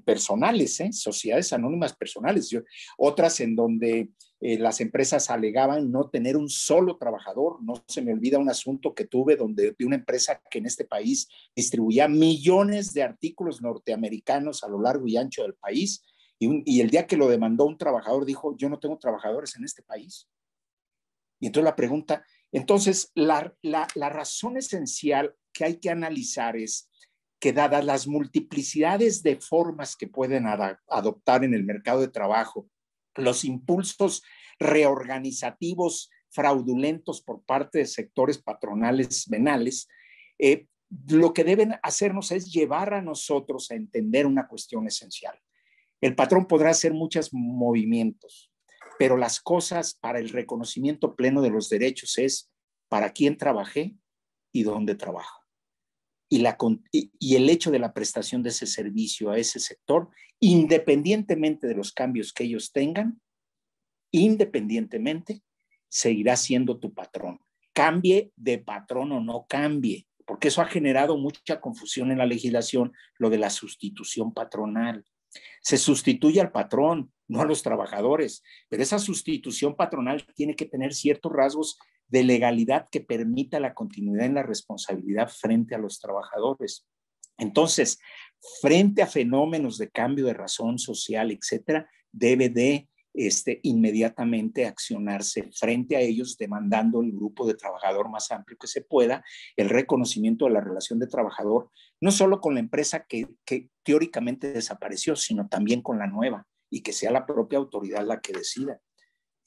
personales, sociedades anónimas personales. otras en donde eh, las empresas alegaban no tener un solo trabajador. No se me olvida un asunto que tuve donde de una empresa que en este país distribuía millones de artículos norteamericanos a lo largo y ancho del país. y el día que lo demandó un trabajador dijo, yo no tengo trabajadores en este país. Y entonces la pregunta, entonces la, razón esencial que hay que analizar es que dadas las multiplicidades de formas que pueden adoptar en el mercado de trabajo, los impulsos reorganizativos fraudulentos por parte de sectores patronales venales, eh, lo que deben hacernos es llevar a nosotros a entender una cuestión esencial. El patrón podrá hacer muchos movimientos, pero las cosas para el reconocimiento pleno de los derechos es para quién trabajé y dónde trabajo. Y, y el hecho de la prestación de ese servicio a ese sector, independientemente de los cambios que ellos tengan, independientemente, seguirá siendo tu patrón. Cambie de patrón o no cambie, porque eso ha generado mucha confusión en la legislación, lo de la sustitución patronal. Se sustituye al patrón, no a los trabajadores, pero esa sustitución patronal tiene que tener ciertos rasgos de legalidad que permita la continuidad en la responsabilidad frente a los trabajadores. Entonces, frente a fenómenos de cambio de razón social, etcétera, debe de este, inmediatamente accionarse frente a ellos, demandando el grupo de trabajador más amplio que se pueda, el reconocimiento de la relación de trabajador, no solo con la empresa que teóricamente desapareció, sino también con la nueva, y que sea la propia autoridad la que decida.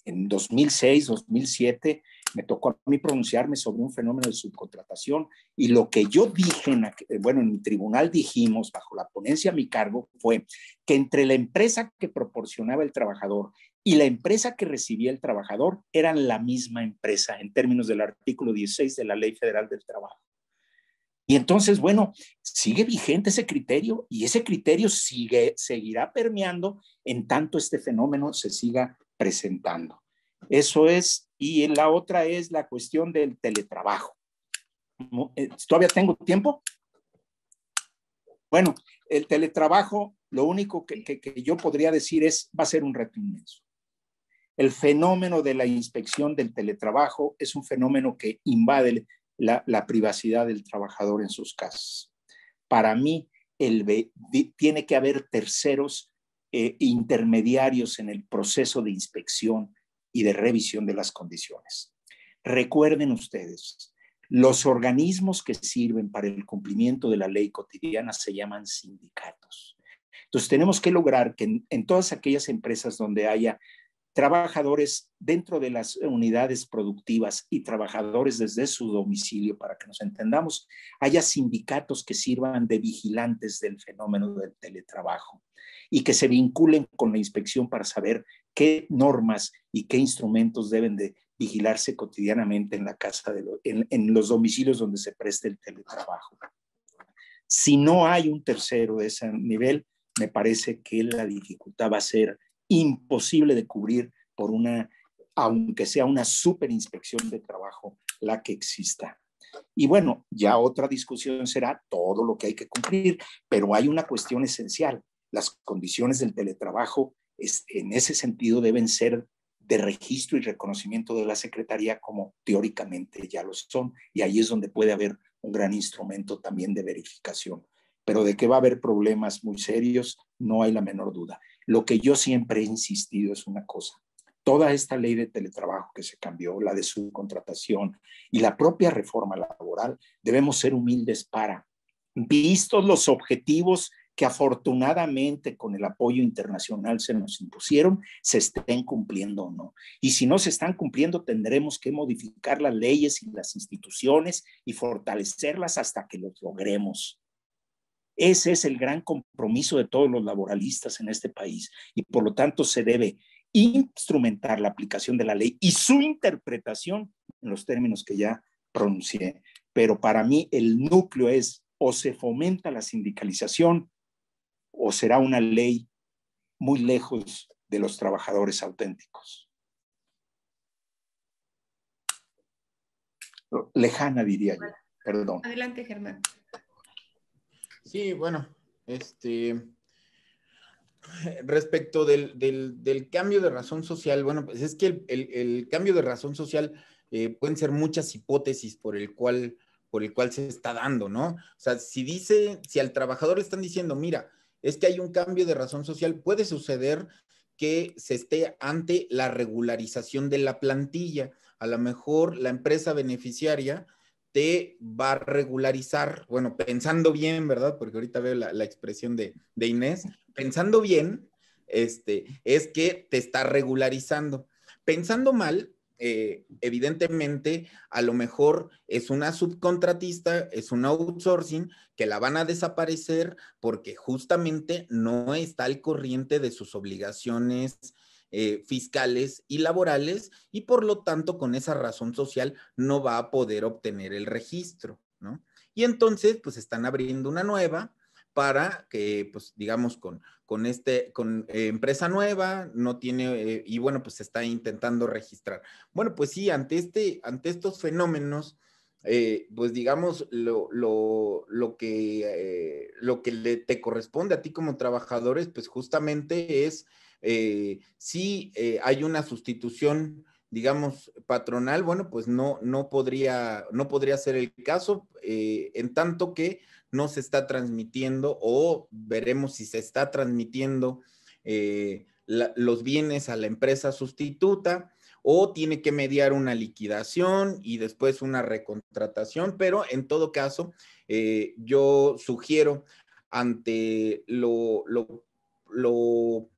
En 2006, 2007, me tocó a mí pronunciarme sobre un fenómeno de subcontratación y lo que yo dije, eh, bueno, en mi tribunal dijimos, bajo la ponencia a mi cargo, fue que entre la empresa que proporcionaba el trabajador y la empresa que recibía el trabajador eran la misma empresa en términos del artículo 16 de la Ley Federal del Trabajo. Y entonces, bueno, sigue vigente ese criterio y ese criterio sigue, seguirá permeando en tanto este fenómeno se siga presentando. Eso es, y la otra es la cuestión del teletrabajo. Eh, ¿Todavía tengo tiempo? Bueno, el teletrabajo, lo único que, yo podría decir es, va a ser un reto inmenso. El fenómeno de la inspección del teletrabajo es un fenómeno que invade la, privacidad del trabajador en sus casas. Para mí, el, tiene que haber terceros eh, intermediarios en el proceso de inspección y de revisión de las condiciones. Recuerden ustedes, los organismos que sirven para el cumplimiento de la ley cotidiana se llaman sindicatos. Entonces tenemos que lograr que en, todas aquellas empresas donde haya trabajadores dentro de las unidades productivas y trabajadores desde su domicilio, para que nos entendamos, haya sindicatos que sirvan de vigilantes del fenómeno del teletrabajo y que se vinculen con la inspección para saber qué normas y qué instrumentos deben de vigilarse cotidianamente en la casa, en, los domicilios donde se preste el teletrabajo. Si no hay un tercero de ese nivel, me parece que la dificultad va a ser imposible de cubrir por una, aunque sea una superinspección de trabajo la que exista. Y bueno, ya otra discusión será todo lo que hay que cumplir, pero hay una cuestión esencial las condiciones del teletrabajo en ese sentido deben ser de registro y reconocimiento de la Secretaría como teóricamente ya lo son. Y ahí es donde puede haber un gran instrumento también de verificación. Pero de que va a haber problemas muy serios, no hay la menor duda. Lo que yo siempre he insistido es una cosa. Toda esta ley de teletrabajo que se cambió, la de subcontratación y la propia reforma laboral, debemos ser humildes para, vistos los objetivos que afortunadamente con el apoyo internacional se nos impusieron, se estén cumpliendo o no. Y si no se están cumpliendo, tendremos que modificar las leyes y las instituciones y fortalecerlas hasta que los logremos. Ese es el gran compromiso de todos los laboralistas en este país y por lo tanto se debe instrumentar la aplicación de la ley y su interpretación en los términos que ya pronuncié. Pero para mí el núcleo es o se fomenta la sindicalización o será una ley muy lejos de los trabajadores auténticos. Lejana, diría yo. Perdón. Adelante, Germán. Sí, bueno, este, respecto del, cambio de razón social, bueno, pues es que el, cambio de razón social eh, pueden ser muchas hipótesis por el cual por el cual se está dando, ¿no? O sea, si dice, si al trabajador le están diciendo, mira, es que hay un cambio de razón social. Puede suceder que se esté ante la regularización de la plantilla. A lo mejor la empresa beneficiaria te va a regularizar, bueno, pensando bien, ¿verdad? Porque ahorita veo la, expresión de, de, Inés, pensando bien, este, es que te está regularizando. Pensando mal, eh, evidentemente a lo mejor es una subcontratista, es un outsourcing que la van a desaparecer porque justamente no está al corriente de sus obligaciones eh, fiscales y laborales y por lo tanto con esa razón social no va a poder obtener el registro, ¿no? Y entonces pues están abriendo una nueva para que, pues, digamos, con, con, este, con eh, empresa nueva, no tiene, eh, y bueno, pues se está intentando registrar. Bueno, pues sí, ante, este, ante estos fenómenos, eh, pues digamos, lo, lo, lo que, lo que le, te corresponde a ti como trabajadores, pues justamente es si hay una sustitución digamos, patronal, bueno, pues no, no, podría, no podría ser el caso, en tanto que no se está transmitiendo o veremos si se está transmitiendo eh, los bienes a la empresa sustituta o tiene que mediar una liquidación y después una recontratación, pero en todo caso, eh, yo sugiero ante lo, lo,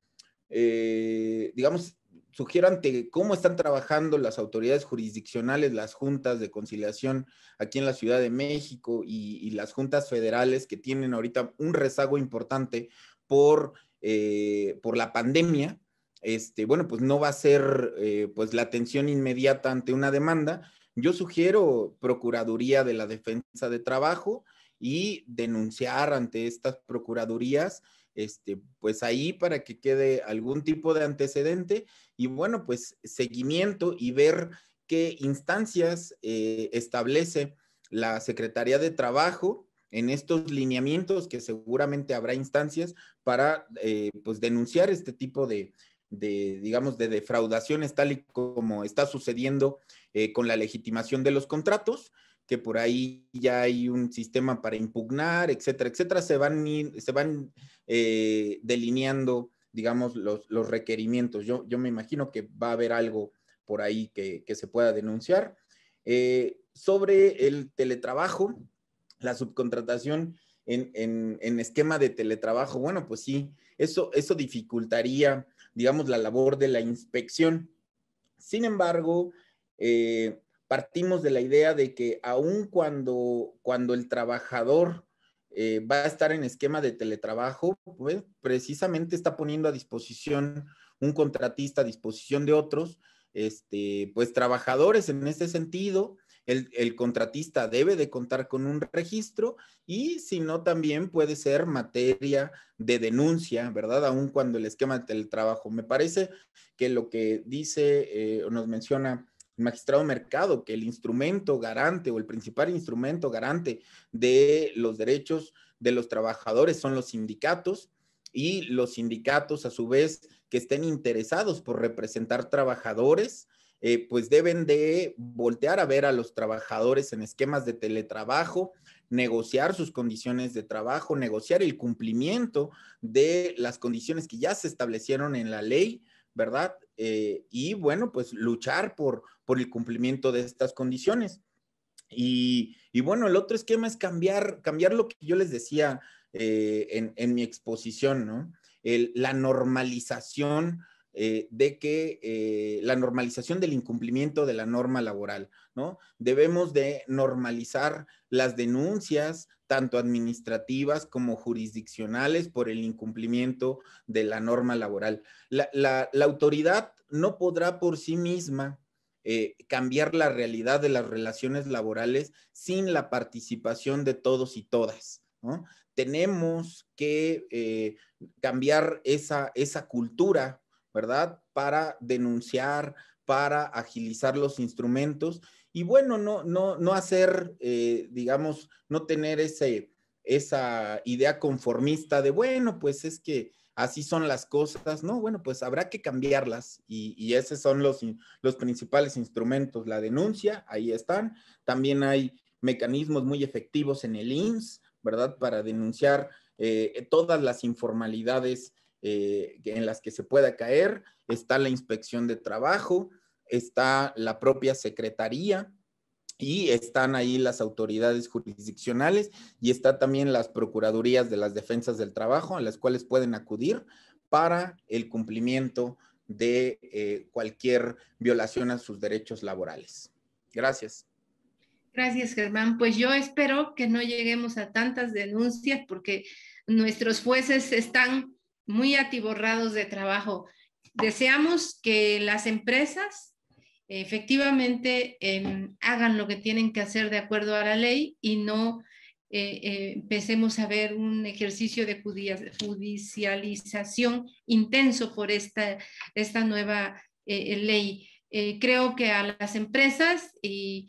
eh, digamos, sugiero ante cómo están trabajando las autoridades jurisdiccionales, las juntas de conciliación aquí en la Ciudad de México y, las juntas federales que tienen ahorita un rezago importante por, eh, la pandemia, este, bueno, pues no va a ser eh, pues la atención inmediata ante una demanda. Yo sugiero Procuraduría de la Defensa de Trabajo y denunciar ante estas procuradurías este, pues ahí para que quede algún tipo de antecedente y bueno, pues seguimiento y ver qué instancias eh, establece la Secretaría de Trabajo en estos lineamientos, que seguramente habrá instancias para eh, pues denunciar este tipo de, de, digamos, de defraudaciones tal y como está sucediendo eh, con la legitimación de los contratos que por ahí ya hay un sistema para impugnar, etcétera, etcétera, se van, se van eh, delineando, digamos, los, requerimientos. Yo, yo, me imagino que va a haber algo por ahí que, se pueda denunciar. Eh, sobre el teletrabajo, la subcontratación en, esquema de teletrabajo, bueno, pues sí, eso, eso dificultaría, digamos, la labor de la inspección. Sin embargo, eh, partimos de la idea de que aun cuando, cuando el trabajador eh, va a estar en esquema de teletrabajo, pues precisamente está poniendo a disposición un contratista, a disposición de otros, este, pues trabajadores en ese sentido. El, contratista debe de contar con un registro y si no también puede ser materia de denuncia, ¿verdad? Aun cuando el esquema de teletrabajo. Me parece que lo que dice eh, o nos menciona magistrado Mercado, que el instrumento garante o el principal instrumento garante de los derechos de los trabajadores son los sindicatos y los sindicatos a su vez que estén interesados por representar trabajadores, eh, pues deben de voltear a ver a los trabajadores en esquemas de teletrabajo, negociar sus condiciones de trabajo, negociar el cumplimiento de las condiciones que ya se establecieron en la ley, ¿verdad? Eh, y bueno, pues luchar por, el cumplimiento de estas condiciones. Y, bueno, el otro esquema es cambiar, cambiar lo que yo les decía eh, en, mi exposición, ¿no? la normalización eh, de que la normalización del incumplimiento de la norma laboral, ¿no? Debemos de normalizar las denuncias, tanto administrativas como jurisdiccionales por el incumplimiento de la norma laboral. La, autoridad no podrá por sí misma eh, cambiar la realidad de las relaciones laborales sin la participación de todos y todas. Tenemos que eh, cambiar esa, esa cultura, ¿verdad? Para denunciar, para agilizar los instrumentos y bueno, no, no, hacer, eh, digamos, no tener ese, esa idea conformista de, bueno, pues es que así son las cosas, no, bueno, pues habrá que cambiarlas y, esos son los, principales instrumentos, la denuncia, ahí están, también hay mecanismos muy efectivos en el ins ¿verdad? Para denunciar eh, todas las informalidades eh, en las que se pueda caer, está la inspección de trabajo, está la propia Secretaría y están ahí las autoridades jurisdiccionales y está también las Procuradurías de las Defensas del Trabajo a las cuales pueden acudir para el cumplimiento de eh, cualquier violación a sus derechos laborales. Gracias. Gracias, Germán. Pues yo espero que no lleguemos a tantas denuncias porque nuestros jueces están muy atiborrados de trabajo. Deseamos que las empresas efectivamente em, hagan lo que tienen que hacer de acuerdo a la ley y no eh, eh, empecemos a ver un ejercicio de judicialización intenso por esta, nueva eh, ley. creo que a las empresas y,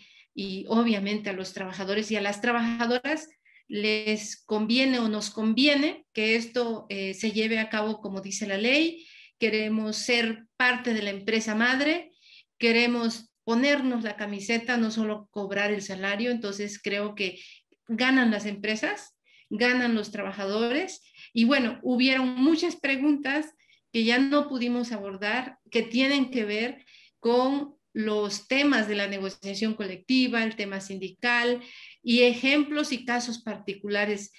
obviamente a los trabajadores y a las trabajadoras les conviene o nos conviene que esto se lleve a cabo como dice la ley. Queremos ser parte de la empresa madre queremos ponernos la camiseta, no solo cobrar el salario, entonces creo que ganan las empresas, ganan los trabajadores y bueno, hubieron muchas preguntas que ya no pudimos abordar, que tienen que ver con los temas de la negociación colectiva, el tema sindical y ejemplos y casos particulares.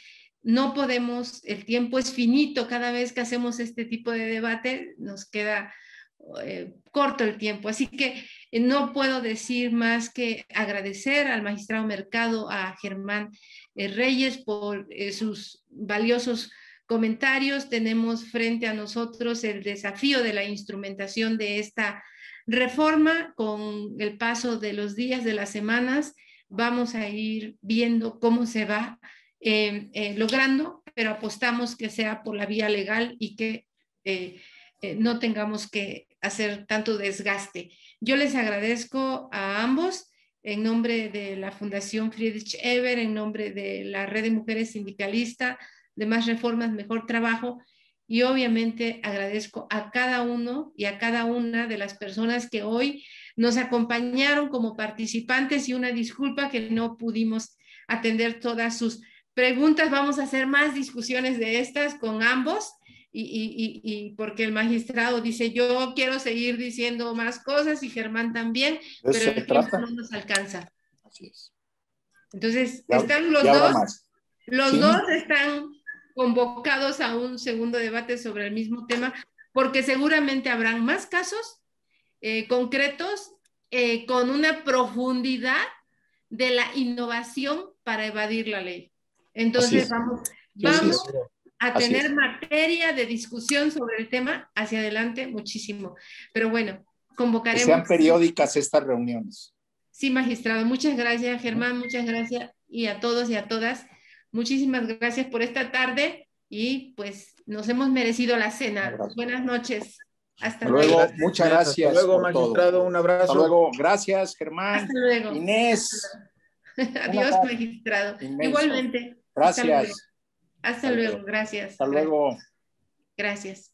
No podemos, el tiempo es finito, cada vez que hacemos este tipo de debate nos queda eh, corto el tiempo. Así que eh, no puedo decir más que agradecer al magistrado Mercado, a Germán eh, Reyes por sus valiosos comentarios. Tenemos frente a nosotros el desafío de la instrumentación de esta reforma con el paso de los días, de las semanas. Vamos a ir viendo cómo se va logrando, pero apostamos que sea por la vía legal y que no tengamos que hacer tanto desgaste. Yo les agradezco a ambos en nombre de la Fundación Friedrich Eber, en nombre de la Red de Mujeres Sindicalista, de Más Reformas, Mejor Trabajo, y obviamente agradezco a cada uno y a cada una de las personas que hoy nos acompañaron como participantes y una disculpa que no pudimos atender todas sus preguntas. Vamos a hacer más discusiones de estas con ambos y, porque el magistrado dice, yo quiero seguir diciendo más cosas y Germán también, pero el tiempo no nos alcanza. Así es. Entonces, están los dos, los dos están convocados a un segundo debate sobre el mismo tema, porque seguramente habrán más casos eh, concretos eh, con una profundidad de la innovación para evadir la ley. Entonces, vamos, vamos a tener materia de discusión sobre el tema hacia adelante muchísimo. Pero bueno, convocaremos. sean periódicas estas reuniones. Sí, magistrado. Muchas gracias, Germán. Muchas gracias. Y a todos y a todas, muchísimas gracias por esta tarde. Y pues nos hemos merecido la cena. Buenas noches. Hasta, luego. Muchas gracias. Hasta luego, magistrado. Un abrazo. luego. Gracias, Germán. Hasta luego. Inés. Adiós, magistrado. Igualmente. Gracias. Hasta, luego, gracias. Hasta luego. Gracias.